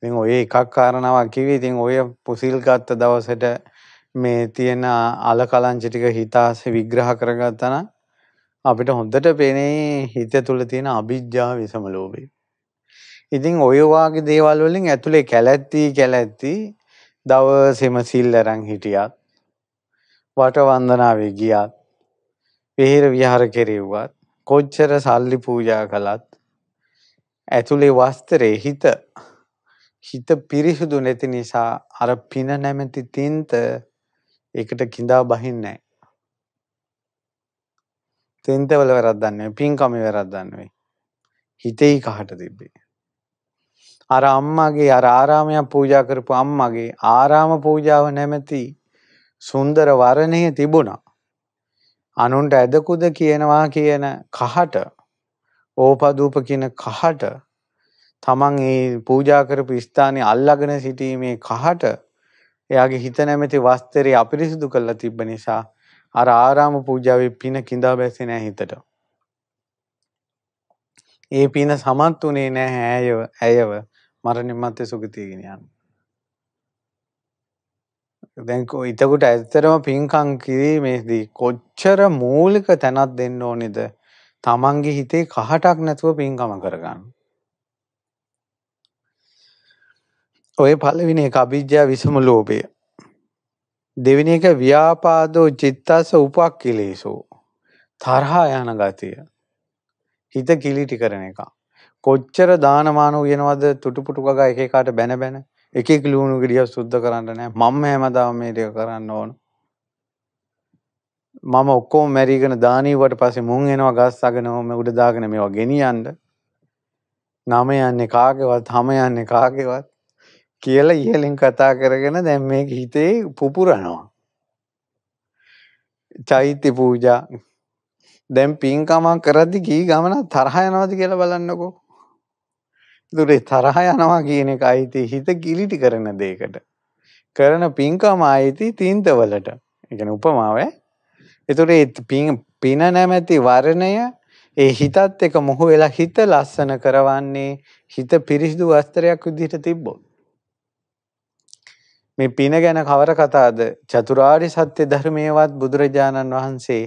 ඉතින් ඔය එකක් කාරණාවක් කිව්වේ ඉතින් ඔය පොසිල් ගත්ත දවසට මේ තියෙන අලකලංච ටික හිතාසේ විග්‍රහ කරගත්තා නම් අපිට හොඳට පේනේ හිත තුළ තියෙන අවිජ්ජා විසම ලෝභය. ඉතින් ඔය වාගේ දේවල් වලින් ඇතුලේ කැලැත්ති කැලැත්ති දවසේම සිල් අරන් හිටියත් වට වන්දනාවේ ගියත් විහෙර විහාර කෙරෙව්වත් කොච්චර සල්ලි පූජා කළත් ඇතුලේ වස්ත්‍රයේ හිත හිත පිරිසුදු නැති නිසා අර පින නැමැති තින්ත ඒකට කිඳා බහින්නේ නැහැ. තින්තවල වැරද්දක් නෙවෙයි, පින්කමේ වැරද්දක් නෙවෙයි. හිතේ කහට තිබ්බේ. අර අම්මාගේ අර ආරාමයක් පූජා කරපු අම්මාගේ ආරාම පූජාව නැමැති සුන්දර වර්ණය තිබුණා. අනුන්ට ඇදකුද කියනවා කියන කහට ඕපදූප කියන කහට තමන් ඒ පූජා කරපු ස්ථානය අල්ලගෙන සිටීමේ කහට එයාගේ හිත නැමැති වස්තරය අපිරිසිදු කරලා තිබ්බ නිසා අර ආරාම පූජාවේ පින කිඳා බැස්සේ නැහැ හිතට. ඒ පින සමත් උනේ නැහැ ඇයව ඇයව මරණින් මත්තේ සුගතිය ගෙන යන්න. දැන් ඊටකට ඇත්තටම පින්කම් කිරීමේදී කොච්චර මූලික තැනක් දෙන්න ඕනේද? තමන්ගේ හිතේ කහටක් නැතුව පින්කම කරගන්න. ඔය පලවිනි එක අභිජ්‍යා විසම ලෝබය. දෙවිනි එක ව්‍යාපාදෝ චිත්තාස උපක් කිලේසු. තරහා යන ගතිය. හිත කිලිටි කරන එක. කොච්චර දානමාන ගෙනවද තුටුපුටුකග එකකාට බැන බැන එකෙක් ලුණු ගිඩිය සුද්ධ කරන්න නෑ මම හැමදාම මේ ටික කරන්න ඕන. මම ඔක්කෝම මැරීගෙන දානීවට පසේ මුන් එනවා ගස්සගෙන හොම උඩ දාගෙන මේවා ගෙනියන්ඩ නම යන්නේ කාගෙවත් හම යන්නේ කාගෙවත් කියලා ඉහලින් කතා කරගෙන දැන් මේක හිතේ පුපුරනවා. චෛත්‍ය පූජා දැන් පින්කමක් කරද්දි ගී ගමන තරහ යනවාද කියලා බලන්නකෝ. ඒතර තරහ යනවා කියන එක අයිති හිත කිලිටි කරන දෙයකට. කරන පින්කම අයිති තීන්තවලට. ඒ කියන්නේ උපමාවේ. ඒතර පින නැමැති වර්ණය ඒ හිතත් එක මොහු වෙලා හිත ලස්සන කරවන්නේ හිත පිරිසිදු වස්ත්‍රයක් විදිහට තිබ්බොත්. මේ පින ගැන කවර කතාද චතුරාර්ය සත්‍ය ධර්මයේවත් බුදුරජාණන් වහන්සේ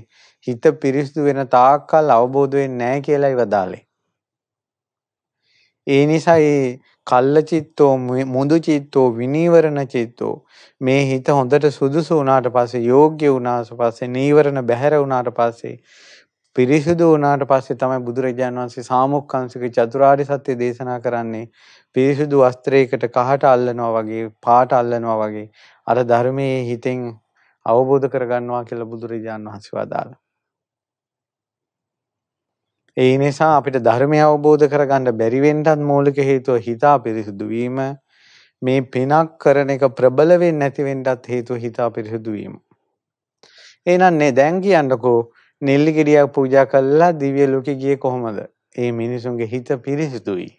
හිත පිරිසුදු වෙන තාක්කල් අවබෝධ වෙන්නේ නැහැ කියලායි වදාළේ. ඒ නිසා ඒ කල්ලචිත්තෝ මුදු චිත්තෝ විනීවරණ චිත්තෝ මේ හිත හොඳට සුදුසු වුණාට පස්සේ යෝග්‍ය වුණාට පස්සේ නීවරණ බැහැර වුණාට පස්සේ පිරිසුදු වුණාට පස්සේ තමයි බුදුරජාණන් වහන්සේ සාමුක්ඛංශික චතුරාර්ය සත්‍ය දේශනා කරන්නේ පිරිසුදු වස්ත්‍රයකට කහට අල්ලනවා වගේ පාට අල්ලනවා වගේ අර ධර්මයේ හිතෙන් අවබෝධ කරගන්නවා කියලා බුදුරජාන් වහන්සේ වදාළා. ඒ නිසා අපිට ධර්මය අවබෝධ කරගන්න බැරි වෙන්නත් මූලික හේතුව හිතා පිරිසුදු වීම මේ පිනක් කරන එක ප්‍රබල වෙන්නේ නැති වෙන්නත් හේතුව හිතා පිරිසුදු වීම. එහෙනම් නේ දැන් කියන්නකෝ නෙල්ලි ගෙඩියක් පූජා කළා දිව්‍ය ලෝකෙ ගියේ කොහොමද? ඒ මිනිසුන්ගේ හිත පිරිසුදුයි.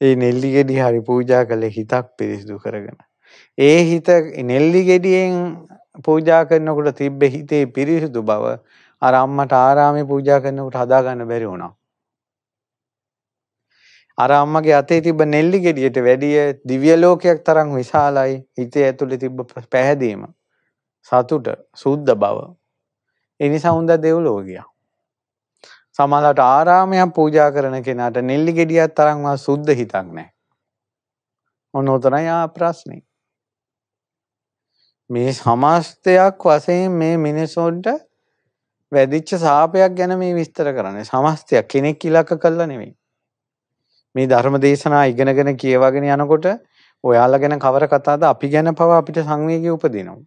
ඒ නෙල්ලි ගෙඩි හරි පූජා කළේ හිතක් පිරිසිදු කරගෙන. ඒ හිත නෙල්ලි ගෙඩියෙන් පූජා කරනකොට තිබ්බ හිතේ පිරිසිදු බව අර අම්මට ආරාමේ පූජා කරනකොට හදා ගන්න බැරි වුණා. අර අම්මගේ අතේ තිබ්බ නෙල්ලි ගෙඩියට වැඩිය දිව්‍ය ලෝකයක් තරම් විශාලයි හිතේ ඇතුලේ තිබ්බ පැහැදීම සතුට සුද්ධ බව ඒ නිසා හොඳ දෙව්ලෝක ගියා සමහරවිට ආරාමයක් පූජා කරන කෙනාට නෙල්ලි ගෙඩියක් තරම්වත් සුද්ධ හිතක් නැහැ. ඔන්න උතරයි ආ ප්‍රශ්නේ. මේ සමස්තයක් වශයෙන් මේ මිනිසොන්ට වැදිච්ච සාපයක් ගැන මේ විස්තර කරන්නේ. සමස්තයක් කෙනෙක් ඉලක්ක කළා නෙමෙයි. මේ ධර්ම දේශනා ඉගෙනගෙන කියවගෙන යනකොට ඔයාලා ගැන කවර කතාද අපි ගැන පවා අපිට සංවේගය උපදිනවා.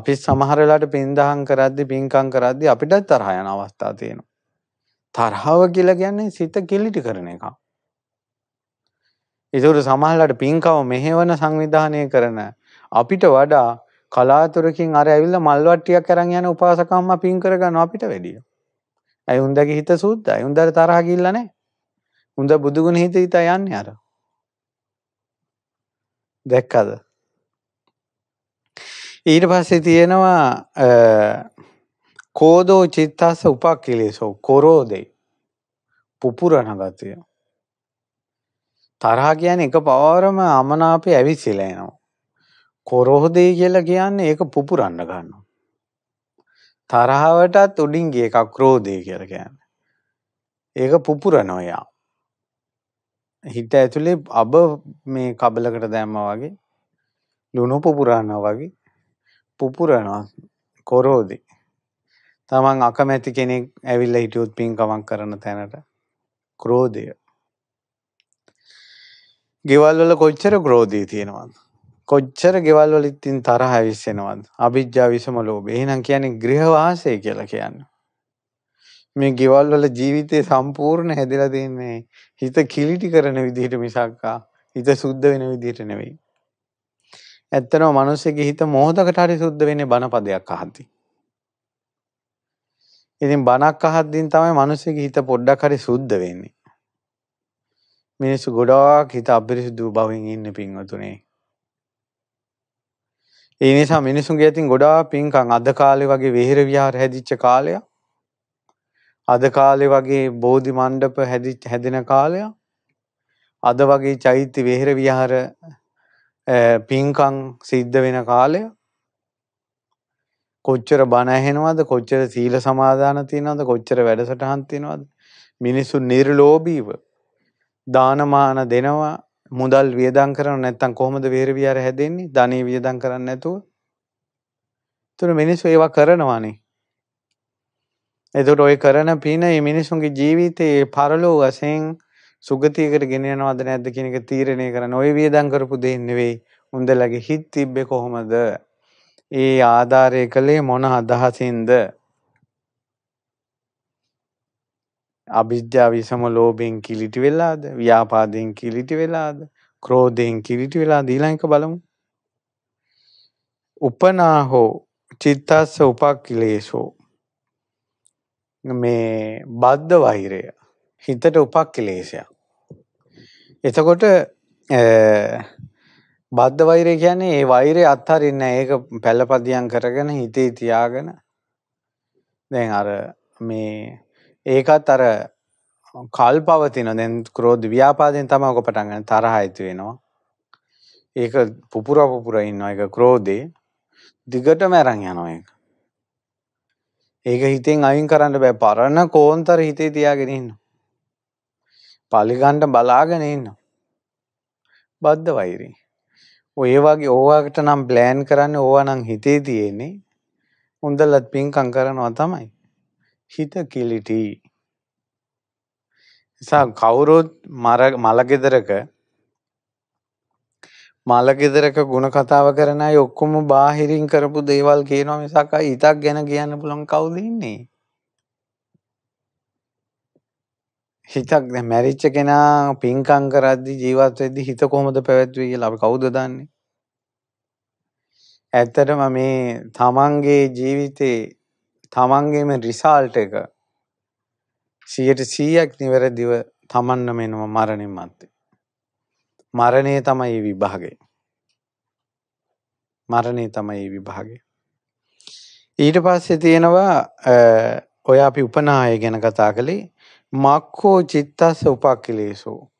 අපි සමහර වෙලාවට පින්දහම් කරද්දී පින්කම් කරද්දී අපිට තරහ යන අවස්ථා තියෙනවා. තරහාව කියලා කියන්නේ සිත කෙලිටි කරන එක. ඒතකොට සමහරලාට පින්කව මෙහෙවන සංවිධානය කරන අපිට වඩා කලාතුරකින් අර ඇවිල්ලා මල් වට්ටියක් අරන් යන උපාසකම්ම පින් කරගන්න අපිට වැඩිය. ඇයි උන්දගේ හිත සූද්දයි. උන්දර තරහ ගිල්ලා නැහැ. උන්ද බුදුගුණ හිත හිත යන්නේ අර. දැක්කද? ඊට පස්සේ තියෙනවා කෝදෝ චිත්තස්ස උපක්ඛිලේසෝ කොරෝදේ පුපුරන ගතිය තරහ කියන්නේ එක පවරම අමනාපය ඇවිසිලා එනවා කොරෝදේ කියලා කියන්නේ ඒක පුපුරන්න ගන්නවා තරහවටත් උඩින් ගිය එකක් ක්‍රෝධය කියලා කියන්නේ ඒක පුපුරනවා යා හිත ඇතුලේ අබ මේ කබලකට දැම්මා වගේ ලුණු පුපුරනවා වගේ පුපුරනවා කොරෝදේ තමන් අකමැති කෙනෙක් ඇවිල්ල හිටියුත් පින් කමක් කරන තැනට ක්‍රෝධය ගෙවල්වල කොච්චර ග්‍රෝධී තියෙනවද කොච්චර ගෙවල්වල ඉත්තින් තරහ ඇවිස්සෙනවද අභිජ්ජා විසම ලෝභය එහෙනම් කියන්නේ ගෘහවාසය කියලා කියන්න මේ ගෙවල්වල ජීවිතය සම්පූර්ණ හැදිලා තියන්නේ හිත කිලිටි කරන විදිහට මිසක්කා හිත සුද්ධ වෙන විදිහට නෙවෙයි ඇත්තනව මනුස්සෙගේ හිත මොහොතකට හරි සුද්ධ වෙන්නේ බණපදයක් අහද්දී ඉතින් බණක් අහද්දින් තමයි මිනිස්සුගේ හිත පොඩ්ඩක් හරි සුද්ධ වෙන්නේ. මිනිස්සු ගොඩාක් හිත අපිරිසුදු බවින් ඉන්න පින්වතුනේ. ඒ නිසා මිනිසුන්ගේ ඇතින් ගොඩා පින්කං අද කාලෙ වගේ වෙහෙර විහාර හැදිච්ච කාලය. අද කාලෙ වගේ බෝධි මණ්ඩප හැදිච්ච හැදෙන කාලය. අද වගේ චෛත්‍ය වෙහෙර විහාර පින්කං සිද්ධ වෙන කාලය. කොච්චර බණ ඇහෙනවද කොච්චර සීල සමාදාන තියෙනවද කොච්චර වැඩසටහන් තියෙනවද මිනිස්සු නිර්ලෝභීව දානමාන දෙනවා මුදල් වියදම් කරන නැත්නම් කොහොමද විහෙර විහාර හැදෙන්නේ ධනෙ වියදම් කරන්නේ නැතුව ඒතර මිනිස්සු ඒවා කරනවානේ එතකොට ඔය කරන පින මේ මිනිසුන්ගේ ජීවිතේ පරලෝ වශයෙන් සුගතියකට ගෙන යනවද නැද්ද කියන එක තීරණය කරන ඔය වියදම් කරපු දෙයක් නෙවෙයි උන්දලගේ හිත තිබ්බේ කොහොමද ඒ ආධාරය කළේ මොන අදහසින්ද? අභිජ්ජා විසම ලෝභයෙන් කිලිටි වෙලාද? ව්‍යාපාදයෙන් කිලිටි වෙලාද? ක්‍රෝධයෙන් කිලිටි වෙලාද? ඊළඟක බලමු. උපනාහෝ චිත්තස්ස උපක්ඛිලේශෝ මේ බද්ධ වෛරය හිතට උපක්ඛිලේශයක්. එතකොට බද්ධ වෛරය කියන්නේ ඒ වෛරය අත්හරින්න ඒක පැලපදියම් කරගෙන හිතේ තියාගෙන දැන් අර මේ ඒකත් අර කල් පවතින දැන් ක්‍රෝධ ව්‍යාපාදයෙන් තමයි ඔක පටන් ගන්න තරහ ඇති වෙනවා. ඒක පුපුර පුපුර ඉන්නවා ඒක ක්‍රෝධේ. දිගටම අරන් යනවා ඒක. ඒක හිතෙන් අයින් කරන්න බෑ පරණ කෝන්තර හිතේ තියාගෙන ඉන්න. පලිගන්න බලාගෙන ඉන්න. බද්ධ වෛරී. ඔය වගේ ඕවාකට නම් ප්ලෑන් කරන්න ඕවා නම් හිතේ තියෙන්නේ උන්දලත් පින්කං කරනවා තමයි. හිත කිලිටි. නිසා කවුරුත් මලගෙදරක මලගෙදරක ගුණ කතාව කරන අය ඔක්කොම බාහිරින් කරපු දේවල් කියනවා මිසක් අය හිතක් ගැන කියන්න පුළුවන් කවුද ඉන්නේ? හිතක් දැන් මැරිච්ච කෙනා පින්කම් කරද්දි ජීවත් වෙද්දි හිත කොහොමද පැවැත්වේ කියලා අපි කවුද දන්නේ? ඇත්තටම මේ තමන්ගේ ජීවිතේ තමන්ගේම රිසාල්ට් එක 100%ක් නිවැරදිව තමන්ම එනවා මරණින් මත්තේ. මරණය තමයි විභාගය. මරණය තමයි විභාගය. ඊට පස්සේ තියෙනවා ඔය අපි උපනාය ගැන කතා කළේ මක්කෝ චිත්තස්ස උපක්ඛිලේසෝ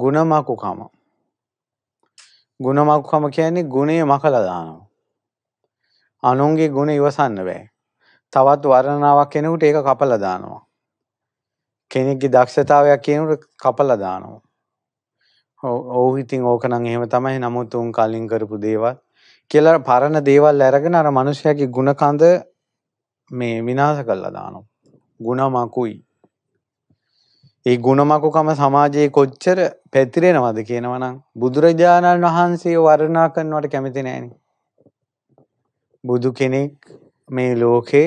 ගුණමකුකම ගුණමකුකම කියන්නේ ගුණේ මකලා දානවා. අනුන්ගේ ගුණ ඉවසන්න බෑ. තවත් වර්ණනාවක් කෙනෙකුට ඒක කපලා දානවා. කෙනෙක්ගේ දක්ෂතාවයක් කියනට කපලා දානවා. ඔව් ඉතින් ඕක නම් එහෙම තමයි නමුත් උන් කලින් කරපු දේවල් කියලා පරණ දේවල් අරගෙන අර මිනිස්යාගේ ಗುಣ කඳ මේ විනාශ කරලා දානවා. ಗುಣමකුයි. ඒ ගුණමකුකම සමාජයේ කොච්චර පැතිරෙනවද කියනවනම් බුදුරජාණන් වහන්සේ වර්ණා කරනවට කැමති නෑනේ. බුදු කෙනෙක් මේ ලෝකේ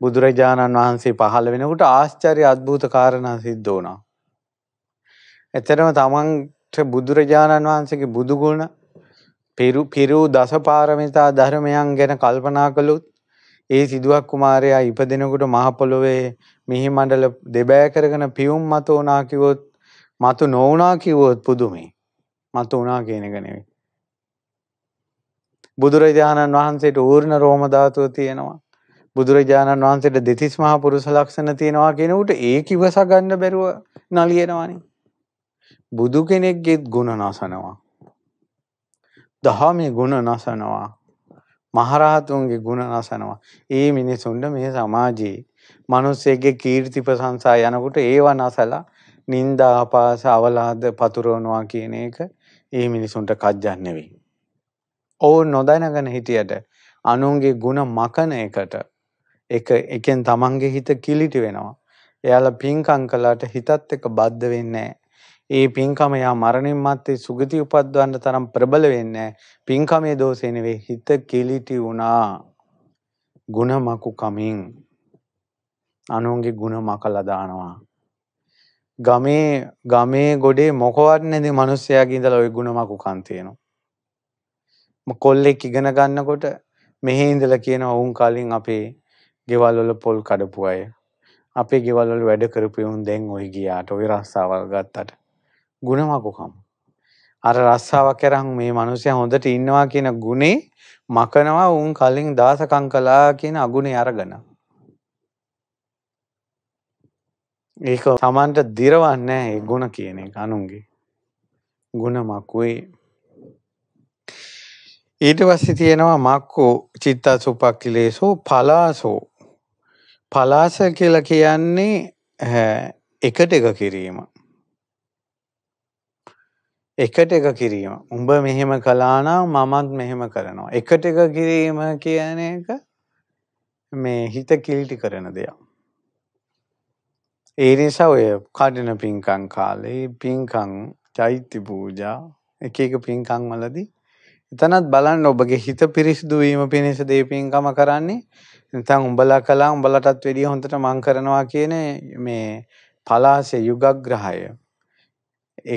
බුදුරජාණන් වහන්සේ පහළ වෙනකොට ආශ්චර්ය අද්භූත කාරණා සිද්ධ වුණා. එතරම් තමන්ට බුදුරජාණන් වහන්සේගේ බුදු ගුණ පිරු පිරු දසපාරමිතා ධර්මයන් ගැන කල්පනා කළොත් ඒ සිදුවක් කුමාරයා ඉපදෙනකොට මහ පොළොවේ මිහි මණ්ඩල දෙබෑ කරගෙන පියුම් මත වුණා කිව්වොත් මතු නොවුණා කිව්වොත් පුදුමේ. මතු වුණා කියන එක නෙවෙයි. බුදුරජාණන් වහන්සේට ඌර්ණ රෝම ධාතුව තියෙනවා. බුදුරජාණන් වහන්සේට දෙතිස් මහා පුරුෂ ලක්ෂණ තියෙනවා කියන උට ඒක ඉවස ගන්න බැරුව නලියනවනේ. බුදු කෙනෙක්ගේත් ගුණ නසනවා. දහමේ ගුණ නසනවා. මහරහතුන්ගේ ගුණ නසනවා. ඒ මිනිසුන්ට මේ සමාජයේ මිනිස්සෙගේ කීර්ති ප්‍රශංසා යනකොට ඒව නසලා නින්දා ආපාස අවලාද පතුරවනවා කියන එක ඒ මිනිසුන්ට කජ්ජක් නෙවෙයි. ඔවුන් නොදැනගෙන හිටියට අනුන්ගේ ಗುಣ මකන එකට එක එකෙන් තමන්ගේ හිත කිලිටි වෙනවා. එයාලා පින්කම් කළාට හිතත් එක්ක බද්ධ වෙන්නේ ඒ පින්කම යා මරණින් මත්තේ සුගති උපද්වන්න තරම් ප්‍රබල වෙන්නේ පින්කමේ දෝෂේ නෙවෙයි හිත කිලිටි වුණා. ಗುಣමකු කමින් අනුවන්ගේ ගුණ මකලා දානවා. ගමේ ගමේ ගොඩේ මොකවත් නැති මිනිස්සයාගේ ඉඳලා ওই ගුණ මකුකම් තියෙනවා. කොල්ලෙක් ඉගෙන ගන්නකොට මෙහි ඉඳලා කියනවා වුන් කලින් අපේ ගෙවල් වල පොල් කඩපු අය. අපේ ගෙවල් වල වැඩ කරපු උන් දැන් ওই ගියාට ওই රස්සාවල් ගත්තට ගුණ මකුකම්. අර රස්සාවක් කරන් මේ මිනිස්සයා හොඳට ඉන්නවා කියන ගුණේ මකනවා උන් කලින් දාසකම් කළා කියන අගුණේ අරගෙන. ඒක තමන්ට දිරවන්නේ ඒ ගුණ කියන එක අනුන්ගේ ගුණ මක්කුයි ඊට පස්සේ තියෙනවා මක්කෝ චිත්තසුපක්ඛිලේසෝ පලාසෝ පලාස කියලා කියන්නේ එකට එක කිරීම එකට එක කිරීම උඹ මෙහෙම කළා මමත් මෙහෙම කරනවා එකට එක කිරීම කියන එක මේ හිත කිලිටි කරන දෙයක් ඒ නිසා ඔය කඩන පින්කම් කාලේ පින්කම් චෛත්‍ය පූජා එක එක පින්කම් වලදී එතනත් බලන්න ඔබගේ හිත පිරිසිදු වීම පිණිස දේ පින්කම කරන්නේ නැත්නම් උඹලා කළා උඹලටත් වැඩිය හොඳට මං කරනවා කියන මේ පලාසය යුගග්‍රහය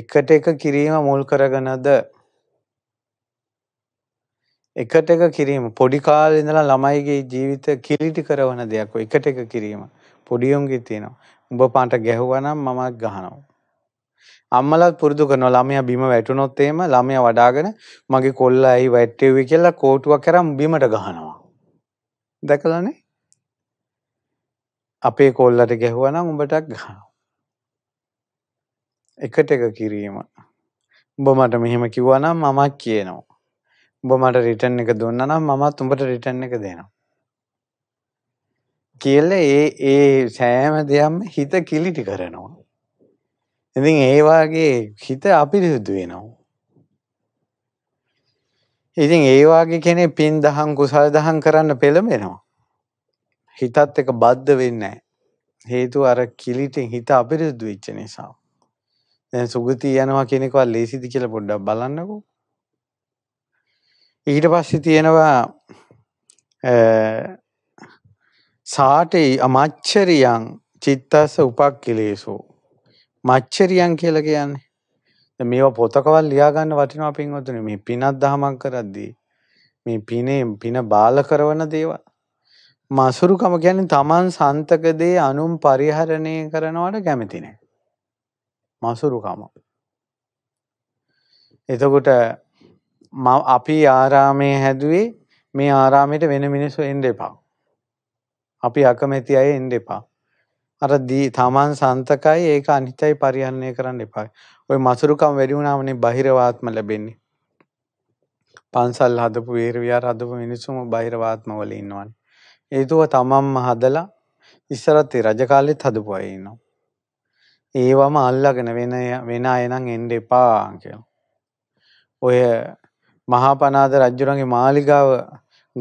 එකට එක කිරීම මුල් කරගෙනද එකට එක කිරීම පොඩි කාලේ ඉඳලා ළමයිගේ ජීවිත කිලිටි කරන දෙයක් එකට එක කිරීම පොඩි උන්ගේ තියෙනවා උඹ පන්ට ගැහුවා නම් මමත් ගහනවා. අම්මලත් පුරුදු කරනවා ළමයා බිම වැටුනොත් එහෙම ළමයා වඩාගෙන මගේ කොල්ලා ඇයි වැටෙව්වේ කියලා කෝටුවක් කරන් බිමට ගහනවා. දැකලානේ? අපේ කොල්ලට ගැහුවා නම් උඹටත් ගහනවා. එකට එක කිරීම. උඹ මට මෙහෙම කිව්වා නම් මමත් කියනවා. උඹ මට රිටර්න් එක දුන්නා නම් මමත් උඹට රිටර්න් එක දෙනවා. කියල ඒ ඒ සෑම දෙයක්ම හිත කිලිටි කරනවා. ඉතින් ඒවාගේ හිත අපිරිසුදු වෙනවා. ඉතින් ඒවාගේ කෙනෙ පින් දහම් කුසල් දහම් කරන්න පෙළඹෙනවා. හිතත් එක බද්ධ වෙන්නේ හේතු අර කිලිටෙන් හිත අපිරිසුදු වෙච්ච නිසා. දැන් සුගති යනවා කෙනෙක්වා ලේසිද කියලා පොඩ්ඩක් බලන්නකෝ. ඊට පස්සේ තියෙනවා සාටෙයි අමච්චරියං චිත්තස්ස උපක්ඛිලේසෝ. මච්චරියං කියලා කියන්නේ. දැන් මේවා පොතකවල් ලියා ගන්න වටිනවා පින්වතුනි. මේ පිනක් දහමක් කරද්දී මේ පිනේ පින බාල කරන දේවල්. මසුරුකම කියන්නේ Taman සන්තක දේ අනුම් පරිහරණය කරනවට කැමති නැහැ. මසුරුකම. එතකොට අපි ආරාමයේ හැදුවේ මේ ආරාමයට වෙන මිනිස්සු එන්න එපා. අපි අකමැති අය එන්න එපා. අර දී තමන් සන්තකයි ඒක අනිත්‍යයි පරිහරණය කරන්න එපා. ওই මසුරුකම් වැඩි වුණාමනේ බහිරවාත්ම ලැබෙන්නේ. පන්සල් හදපු වේර විහාර හදපු මිනිස්සුම බහිරවාත්ම වල ඉන්නවනේ. ඒතුව තමන්ම හදලා ඉස්සරත් රජ කාලෙත් හදපු අය ඉන්නවා. ඒවම අල්ලගෙන වෙන වෙන අය නම් එන්න එපා කියලා. ඔය මහා පනාද රජුරන්ගේ මාලිගාව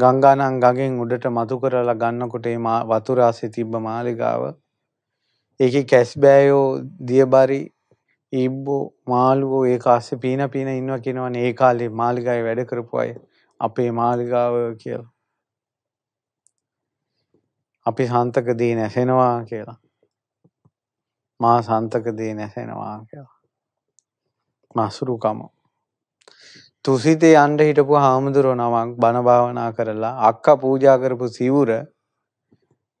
ගංගානම් ගගෙන් උඩට මතු කරලා ගන්නකොට ඒ වතුර ආසේ තිබ්බ මාලිගාව ඒකේ කැස්බෑයෝ දියබරි ඉබ්බෝ මාළුවෝ ඒක ආසේ පීන පීන ඉන්නවා කියනවනේ ඒ කාලේ මාලිගාවේ වැඩ කරපු අය අපේ මාලිගාව කියලා අපි සන්තක දී නැසෙනවා කියලා. මා සන්තක දී නැසෙනවා කියලා. මසුරුකම තුසිතේ යන්ඩ හිටපු හාමුදුරුව නමක් බණභාවනා කරලා අක්ක පූජා කරපු සිවුර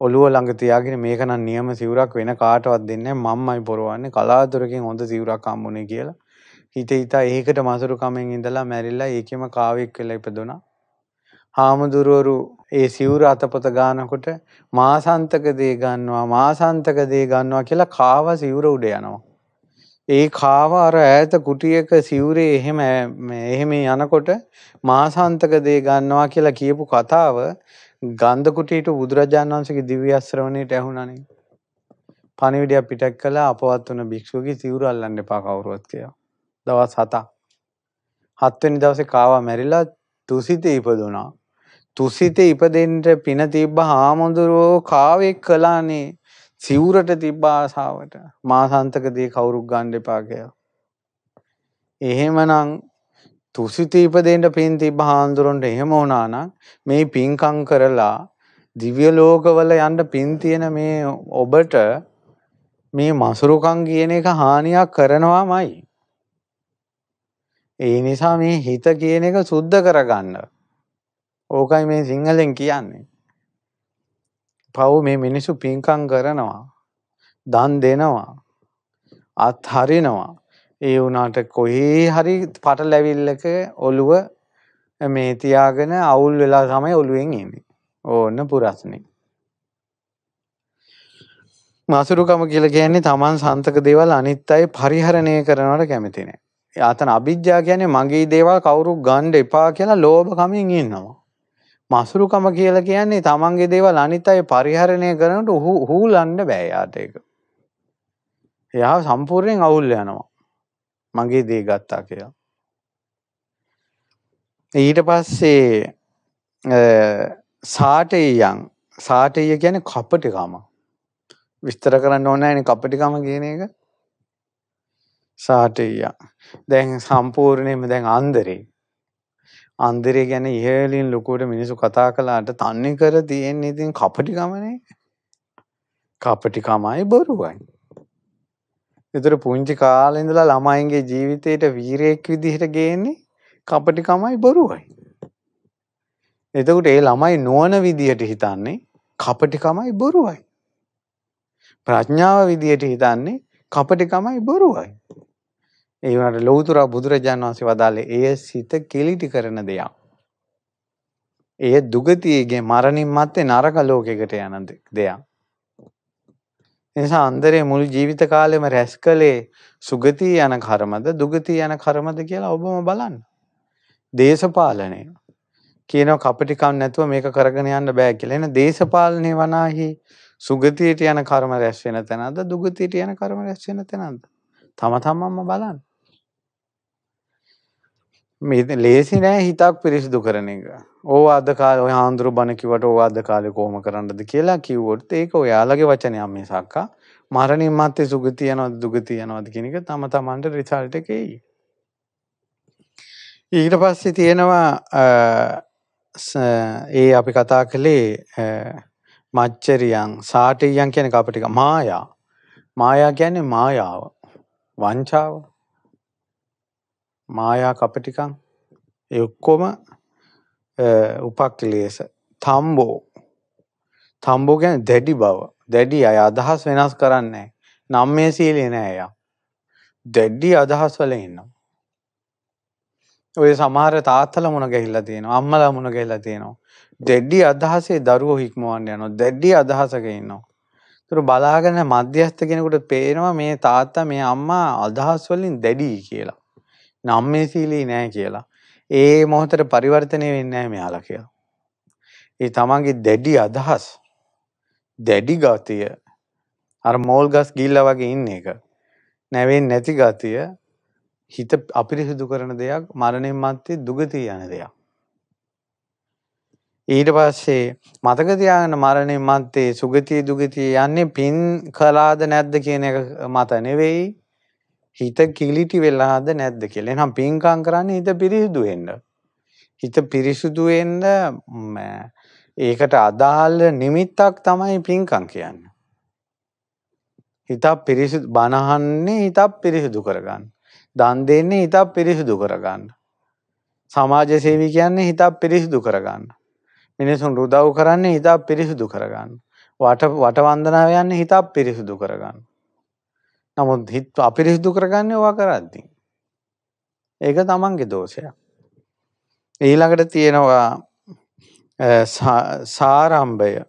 ඔළුව ළඟ තියාගෙන මේකනම් නියම සිවුරක් වෙන කාටවත් දෙන්නේ මම්මයි පොරවන්නේ කලාතුරකින් හොඳ සිවුරක් හම්බුනේ කියලා හිත හිතා ඒකට මසුරුකමෙන් ඉඳලා මැරිලා ඒකෙම කාවෙක් වෙලා ඉපදුණා හාමුදුරුවරු ඒ සිවුර අතපොත ගානකොට මාසන්තක දේ ගන්නවා මාසන්තක දේ ගන්නවා කියලා කාව සිවුර උඩ යනවා ඒ කාව අර ඈත කුටියක සිවුරේ එහෙම එහෙම යනකොට මාසාන්තක දේ ගන්නවා කියලා කියපු කතාව ගන්ධ කුටියට බුදුරජාණන් වහන්සේගේ දිව්‍ය ශ්‍රවණයට ඇහුණානේ. පණිවිඩයක් පිටක් කළා අපවත් වුණ භික්ෂුවගේ සිවුර අල්ලන්න එපා කවුරුවත් කියලා. දවස් 7ක්. හත්වෙනි දවසේ කාව මැරිලා තුසිතේ ඉපදුණා. තුසිතේ ඉපදෙන්න පින තිබ්බ හාමුදුරුවෝ කාවේ කළානේ. සිවුරට තිබ්බ ආසාවට මාසන්තකදී කවුරුක් ගන්න එපා කියලා. එහෙමනම් තුසිතීපදෙන්ට පින් තිබ්බ හාමුදුරන්ට එහෙම වුණා නම් මේ පින්කම් කරලා දිව්‍ය ලෝකවල යන්න පින් තියෙන මේ ඔබට මේ මසුරුකම් කියන එක හානියක් කරනවාමයි. ඒ නිසා මේ හිත කියන එක සුද්ධ කරගන්න. ඕකයි මේ සිංහලෙන් කියන්නේ. පව් මේ මිනිස්සු පින්කං කරනවා දන් දෙනවා අත්හරිනවා ඒ වුණාට කොහේ හරි පට ලැවිල්ලක ඔළුව මේ තියාගෙන අවුල් වෙලා තමයි ඔළුවෙන් එන්නේ ඕන්න පුරස්නේ මසුරුකම කියලා කියන්නේ Taman සන්තක දේවල් අනිත් අය පරිහරණය කරනවට කැමති නැහැ. අතන අවිජ්ජා කියන්නේ මගේ දේවල් කවුරු ගන්න එපා කියලා ලෝභ කමින් ඉන්නවා. මසුරුකම කියල කියන්නේ තමන්ගේ දේවල් අනිත් අය පරිහරණය කරනට ඔහු හූලන්න බෑයාට එක. එයා සම්පූර්ණයෙන් අවුල් යනවා. මගේ දේ ගත්තා කියලා. ඊට පස්සේ සාටයන් සාටය ගැන කපටිකම විස්තර කරන්න ඕනෑන කපටිකම කියන එක සාටය දැන් සම්පූර්ණයම දැන් අන්දරේ අන්දරේ ගැන ඉහලින් ලොකුවට මිනිසු කතා කළාට තන්නේ කර තියෙන්නේ ඉතින් කපටිකමනේ. කපටිකමයි බොරුවයි. ඒතර පුංචි කාලේ ඉඳලා ළමයින්ගේ ජීවිතේට වීරයෙක් විදිහට ගේන්නේ කපටිකමයි බොරුවයි. එතකොට ඒ ළමයි නොවන විදිහට හිතන්නේ කපටිකමයි බොරුවයි. ප්‍රඥාව විදිහට හිතන්නේ කපටිකමයි බොරුවයි. ඒ වුණාට ලෞතර බුදුරජාණන් වහන්සේ වදාළේ එය සිත කිලිටි කරන දෙයක්. එය දුගතියේ මරණින් මත්තේ නරක ලෝකයකට යන දෙයක්. නිසා අන්දරේ මුළු ජීවිත කාලෙම රැස් කළේ සුගතිය යන කර්මද දුගතිය යන කර්මද කියලා ඔබම බලන්න. දේශපාලනය කියන කපටිකම් නැතුව මේක කරගෙන යන්න බෑ කියලා. එන දේශපාලනේ වනාහි සුගතියට යන කර්ම රැස් වෙන තැනද දුගතියට යන කර්ම රැස් වෙන තැනද? තම තමන්ම බලන්න. ලේසි නෑ හිතක් පිරිසිදු කරන එක ඕ අදකාල හාන්දුරු බණකිවට ඕ අද කාලෙ කෝම කරන්නද කියලා කිව්වොත් ඒක ඔයාලගේ වචනයක් මේ සක්කා මරණින් මත්තේ සුගතියනවද දුගතියනවද කෙනෙක තම තමන්ට රිසල්ට එක එයි. ඊට පස්සේ තියෙනවා ඒ අපි කතා කළේ මච්චරියන් සාටයන් කියන අපටික මායා මායා කියන්නේ මායාව වංචාව මායා කපටිකං ඒ ඔක්කොම උපක්ලේශ තම්බෝ තම්බෝ ගැන දැඩි බව දැඩි අය අදහස් වෙනස් කරන්නේ නම් මේ සීලේ නෑ යා දැඩි අදහස් වල ඉන්නවා ඔය සමහර තාත්තල මුණ ගැහිලා තියෙනවා අම්මලා මුණ ගැහිලා තියෙනවා දැඩි අදහසේ දරුවෝ හික්මවන්න යනවා දැඩි අදහසක ඉන්නවා ඒතර බලාගෙන මධ්‍යස්ථ කෙනෙකුට පේනවා මේ තාත්තා මේ අම්මා අදහස් වලින් දැඩි කියලා නම් මේ සීලී නෑ කියලා. ඒ මොහොතට පරිවර්තනය වෙන්නේ නෑ මෙයාලා කියලා. ඒ තමන්ගේ දැඩි අදහස් දැඩි ගතිය අර මෝල් ගස් ගිල්ලා වගේ ඉන්න එක නැවෙන්නේ නැති ගතිය හිත අපිරිසිදු කරන දෙයක් මරණයෙන් මත්තේ දුගතිය යන දෙයක්. ඊට පස්සේ මතක තියාගන්න මරණයෙන් මත්තේ සුගතිය දුගතිය යන්නේ පින් කළාද නැද්ද කියන එක මත නෙවෙයි හිත කිලිටි වෙලාද නැද්ද කියලා. එහෙනම් පින්කම් කරන්නේ හිත පිරිසුදු වෙන්න. හිත පිරිසුදු වෙන්න ඒකට අදාළ නිමිත්තක් තමයි පින්කම් කියන්නේ. හිත පිරිසුදු බනහන්නේ හිත පිරිසුදු කරගන්න. දන් දෙන්නේ හිත පිරිසුදු කරගන්න. සමාජ සේවී කියන්නේ හිත පිරිසුදු කරගන්න. මිනිසුන් රුදව් කරන්නේ හිත පිරිසුදු කරගන්න. වට වටවන්දනාව යන්නේ හිත පිරිසුදු කරගන්න. නමුත් හිත් අපිරිසිදු කරගන්න ඕවා කරද්දි. ඒක තමන්ගේ දෝෂයක්. ඊළඟට තියෙනවා සාරම්භය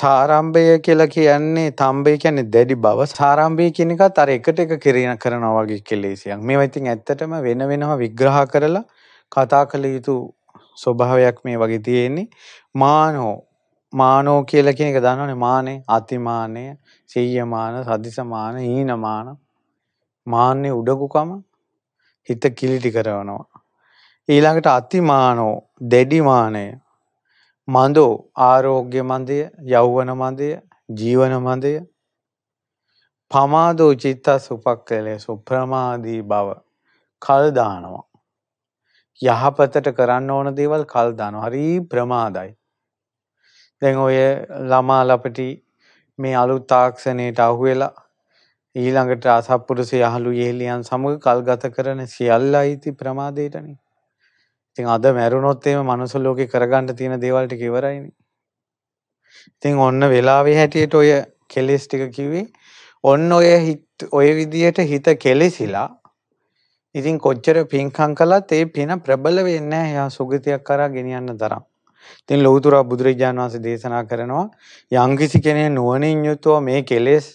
සාරම්භය කියලා කියන්නේ තම්බේ කියන්නේ දැඩි බව සාරම්භය කියන එකත් අර එකට එක කිරීම කරනවා වගේ කෙලෙසියක්. මේවා ඉතින් ඇත්තටම වෙන වෙනම විග්‍රහ කරලා කතා කළ යුතු ස්වභාවයක් මේ වගේ තියෙන්නේ. මානෝ මානෝ කියලා කියන එක දන්නවනේ මානේ අතිමානය සෙය්‍යමාන සදිසමාන හීනමාන මාන්නේ උඩගුකම හිත කිලිටි කරනවා ඊළඟට අතිමානෝ දෙඩිමානය මඳෝ ආරෝග්‍ය මන්දය යෞවන මන්දය ජීවන මන්දය පමාදෝ චිත්තස් උපක්කලේ සුප්‍රමාදී බව කල් දානවා යහපතට කරන්න ඕන දේවල් කල් දානවා හරි ප්‍රමාදයි දැන් ඔය ළමා ලපටි මේ අලුත් තාක්ෂණයට අහුවෙලා ඊළඟට අසප්පුරුෂ යහළු යෙහෙලියන් සමග කල්ගත කරන සියල්ල අයිති ප්‍රමාදයටනේ. ඉතින් අද මැරුණොත් එහෙම මනුස්ස ලෝකේ කරගන්න තියෙන දේවල් ටික ඉවරයිනේ. ඉතින් ඔන්න වෙලාවේ හැටියට ඔය කෙලෙස් ටික කිව්වේ ඔන්න ඔය හිත ඔය විදියට හිත කෙලෙසිලා ඉතින් කොච්චර පින්කම් කළත් ඒ පින ප්‍රබල වෙන්නේ නැහැ. එයා සුගතියක් කරා ගෙනියන්න තරම්. ඉතින් ලෞතර බුදුරජාණන් වහන්සේ දේශනා කරනවා යම්කිසි කෙනෙක් නුවණින් යුතුව මේ කෙලෙස්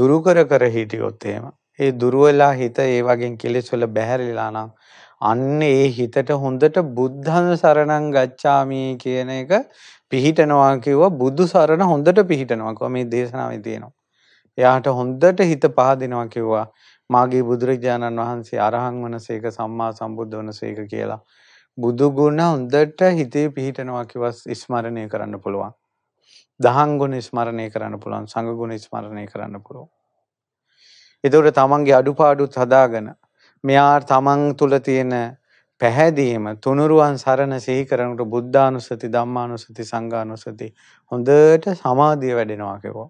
දුරු කර කර හිටියොත් එහෙම ඒ දුරු වෙලා හිත ඒ වගේ කෙලෙස් වල බැහැරිලා නම් අන්න ඒ හිතට හොඳට බුද්ධං සරණං ගච්ඡාමි කියන එක පිහිටනවා කිව්ව බුදු සරණ හොඳට පිහිටනවා කිව්වා මේ දේශනාවේ තියෙනවා. එයාට හොඳට හිත පහදිනවා කිව්වා මාගේ බුදුරජාණන් වහන්සේ අරහන් වනසේක සම්මා සම්බුද්ධ වනසේක කියලා. බුදු ගුණ හොඳට හිතේ පිහිටනවා කිව්වස් ස්මරණය කරන්න පුළුවන්. දහම් ගුණ ස්මරණය කරන්න පුළුවන්, සංඝ ගුණ ස්මරණය කරන්න පුළුවන්. ඒතකොට තමන්ගේ අඩුපාඩුත් හදාගෙන මෙයා තමන් තුල තියෙන පැහැදීම තුනුරුවන් සරණ සිහි කරනකොට බුද්ධානුස්සති ධම්මානුස්සති සංඝානුස්සති හොඳට සමාධිය වැඩෙනවා කෙකෝ.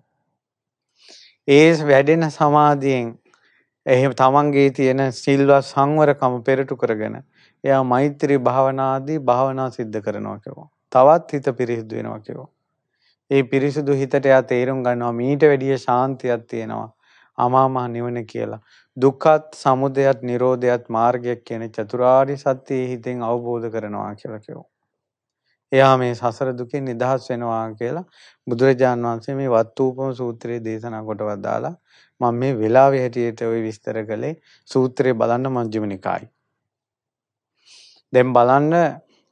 ඒ වැඩෙන සමාධියෙන් එහෙම තමන්ගේ තියෙන සිල්වත් සංවරකම පෙරටු කරගෙන එයා මෛත්‍රී භාවනාදී භාවනා සිද්ධ කරනවා කිව්වා. තවත් හිත පිරිසිදු වෙනවා කිව්වා. ඒ පිරිසිදු හිතට එයා තේරුම් ගන්නවා මීට වැඩිය ශාන්තියක් තියෙනවා. අමා මහ නිවන කියලා. දුක්ඛත් සමුදයත් නිරෝධයත් මාර්ගයක් කියන චතුරාර්ය සත්‍යය හිතෙන් අවබෝධ කරනවා කියලා කිව්වා. එයා මේ සසර දුකෙන් නිදහස් වෙනවා කියලා බුදුරජාන් වහන්සේ මේ වත්ූපම සූත්‍රයේ දේශනා කොට වදාලා මම මේ වෙලාවේ හැටියට ওই විස්තර කළේ සූත්‍රය බලන්න මජ්ක්‍ධිම නිකායේ දැන් බලන්න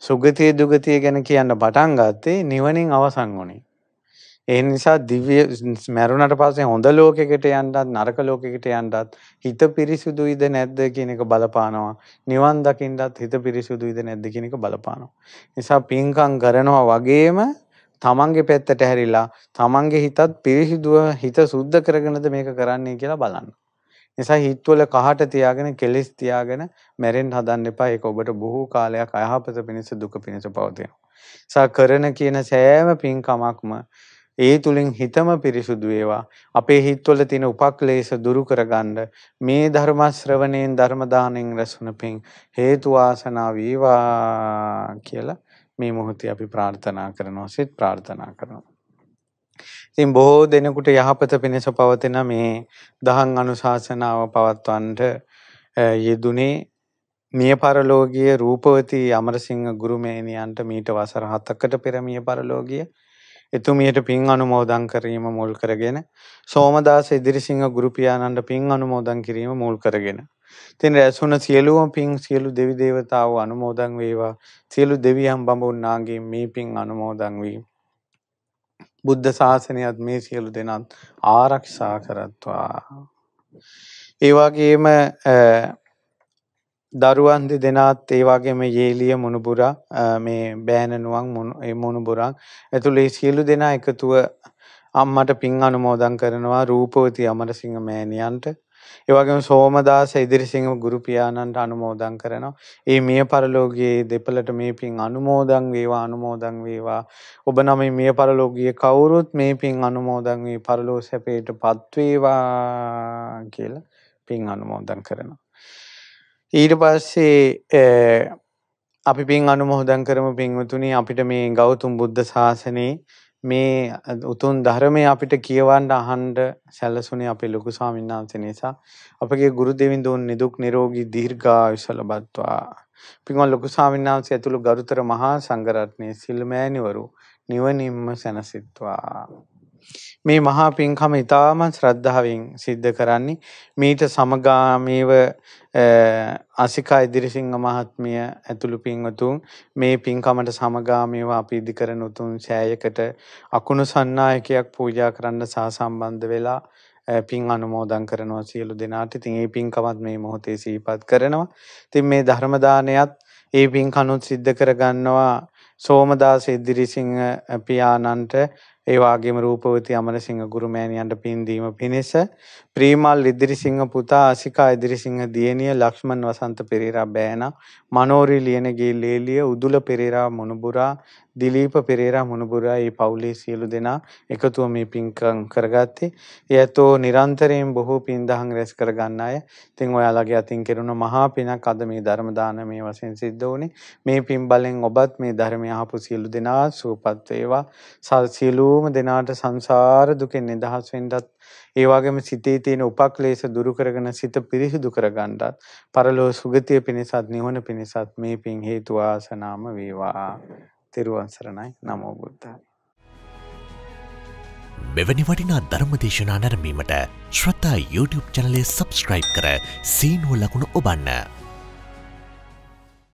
සුගතිය දුගතිය ගැන කියන්න පටන් ගත්තේ නිවනින් අවසන් වුණේ. ඒ නිසා දිව්‍ය මැරුණට පස්සේ හොඳ ලෝකෙකට යන්නත් නරක ලෝකෙකට යන්නත් හිත පිරිසුදුයිද නැද්ද කියන එක බලපානවා. නිවන් දකින්නත් හිත පිරිසුදුයිද නැද්ද කියන එක බලපානවා. නිසා පින්කම් කරනවා වගේම තමන්ගේ පැත්තට හැරිලා තමන්ගේ හිතත් පිරිසිදුව හිත සුද්ධ කරගෙනද මේක කරන්නේ කියලා බලන්න. නිසා හිත්වල කහට තියාගෙන කෙලිස් තියාගෙන මැරෙන්න හදන්න එපා. ඒක ඔබට බොහෝ කාලයක් අයහපත පිණිස දුක පිණිස පවතිනවා. සා කරන කියන සෑම පින්කමක්ම ඒ තුලින් හිතම පිරිසුදු වේවා. අපේ හිත්වල තියෙන උපක්ලේශ දුරු කරගන්න මේ ධර්ම ශ්‍රවණයෙන් ධර්ම දාණයෙන් රැස්වන පින් හේතු වාසනා වේවා කියලා මේ මොහොතේ අපි ප්‍රාර්ථනා කරනවා සිත ප්‍රාර්ථනා කරනවා ඉතින් බොහෝ දෙනෙකුට යහපත පිණිස පවතින මේ දහං අනුශාසනාව පවත්වන්නට යෙදුනේ මිය පරලෝකීය රූපවතී අමරසිංහ ගුරුමේනියන්ට මීට වසර 7කට පෙර මිය පරලෝකීය එතුමියට පින් අනුමෝදන් කිරීම මුල් කරගෙන සෝමදාස ඉදිරිසිංහ ගුරු පියාණන්ට පින් අනුමෝදන් කිරීම මුල් කරගෙන ඉතින් රැසුණ සියලුම පින් සියලු දෙවි දේවතාවෝ අනුමෝදන් වේවා සියලු දෙවියන් බඹුන්නාගේ මේ පින් අනුමෝදන් වීම බුද්ධ ශාසනයත් මේ සියලු දෙනාත් ආරක්ෂා කරත්වා. ඒ වගේම දරුවන් දෙදෙනාත් ඒ වගේම යේලිය මුණුබුරා මේ බෑන නුවන් ඒ මුණුබුරා ඇතුළේ සියලු දෙනා එකතුව අම්මට පින් අනුමෝදන් කරනවා රූපවති අමරසිංහ මෑණියන්ට ඒ වගේම සෝමදාස ඉදිරිසිංහ ගුරු පියාණන්ට අනුමෝදන් කරනවා. ඒ මිය පරලෝකයේ දෙපළට මේ පින් අනුමෝදන් වේවා අනුමෝදන් වේවා. ඔබ නම් මිය පරලෝකයේ කවුරුත් මේ පින් අනුමෝදන් වී පරලෝ සැපයටපත් වේවා කියලා පින් අනුමෝදන් කරනවා. ඊට පස්සේ අපි පින් අනුමෝදන් කරමු පින්වතුනි අපිට මේ ගෞතම බුද්ධ ශාසනයේ මේ උතුන් ධර්මය අපිට කියවන්න අහන්ඩ සැලසුනේ අපේ ලොකු සාමින්නාන්සේ නිසා අපගේ ගුරු දෙවිඳුන් නිදුක් නිරෝගී දීර්ඝායුෂ ලබත්වා පින්වත් ලොකු සාමින්නාන්සේ ඇතුළු ගරුතර මහා සංඝරත්නයේ සිල් මෑණිවරු නිවනින්ම සැනසෙත්වා මේ මහා පින්කම ඉතාම ශ්‍රද්ධාවෙන් සිද්ධ කරන්නේ මීට සමගාමීව අසිකා ඉදිරිසිංහ මහත්මිය ඇතුළු පින්වතුන් මේ පින්කමට සමගාමීව අපි ඉදි කරන උතුම් සෑයකට අකුණු සන්නායකයක් පූජා කරන්න සහසම්බන්ධ වෙලා පින් අනුමෝදන් කරනවා සියලු දෙනාට. ඉතින් මේ පින්කමත් මේ මොහොතේ සිහිපත් කරනවා. ඉතින් මේ ධර්ම දානයත් ඒ පින් කනුත් සිද්ධ කරගන්නවා සෝමදාස ඉදිරිසිංහ පියාණන්ට ඒ වගේම රූපවති අමරසිංහ ගුරුමෑණියන්ට පින්දීම පිණිස ප්‍රීමල් ඉදිරිසිංහ පුතා ආසිකා ඉදිරිසිංහ දියණිය ලක්ෂ්මන් වසන්ත පෙරේරා බෑනා මනෝරි ලියනගේ ලේලිය උදුල පෙරේරා මොනුබුරා දිලීප පෙරේරා මුණුබුරා ඒ පවුලේ සියලු දෙනා එකතුව මේ පින්කම් කරගත්තේ. ඒ ඇතෝ නිරන්තරයෙන් බොහෝ පින් දහම් රැස් කරගන්න අය. ඉතින් ඔයාලගේ අතින් කෙරුණ මහා පිනක් අද මේ ධර්ම දානමය වශයෙන් සිද්ධ වුණේ. මේ පින් බලෙන් ඔබත් මේ ධර්මය අහපු සියලු දෙනා සුවපත් වේවා. සියලුම දෙනාට සංසාර දුකෙන් නිදහස් වෙන්නත් ඒ වගේම සිතේ තියෙන උපක්ලේශ දුරු කරගෙන සිත පිරිසිදු කරගන්නත් පරලෝ සුගතිය පිණිසත් නිවන පිණිසත් මේ පින් හේතු ආසනාම වේවා තෙරුවන් සරණයි නමෝ බුද්ධායි. මෙවැනි වටිනා ධර්ම දේශනා නැරමීමට ශ්‍රතා YouTube චනලේ සබස්ක්‍රයිබ් කර සීනුව ලකුණු ඔබන්න.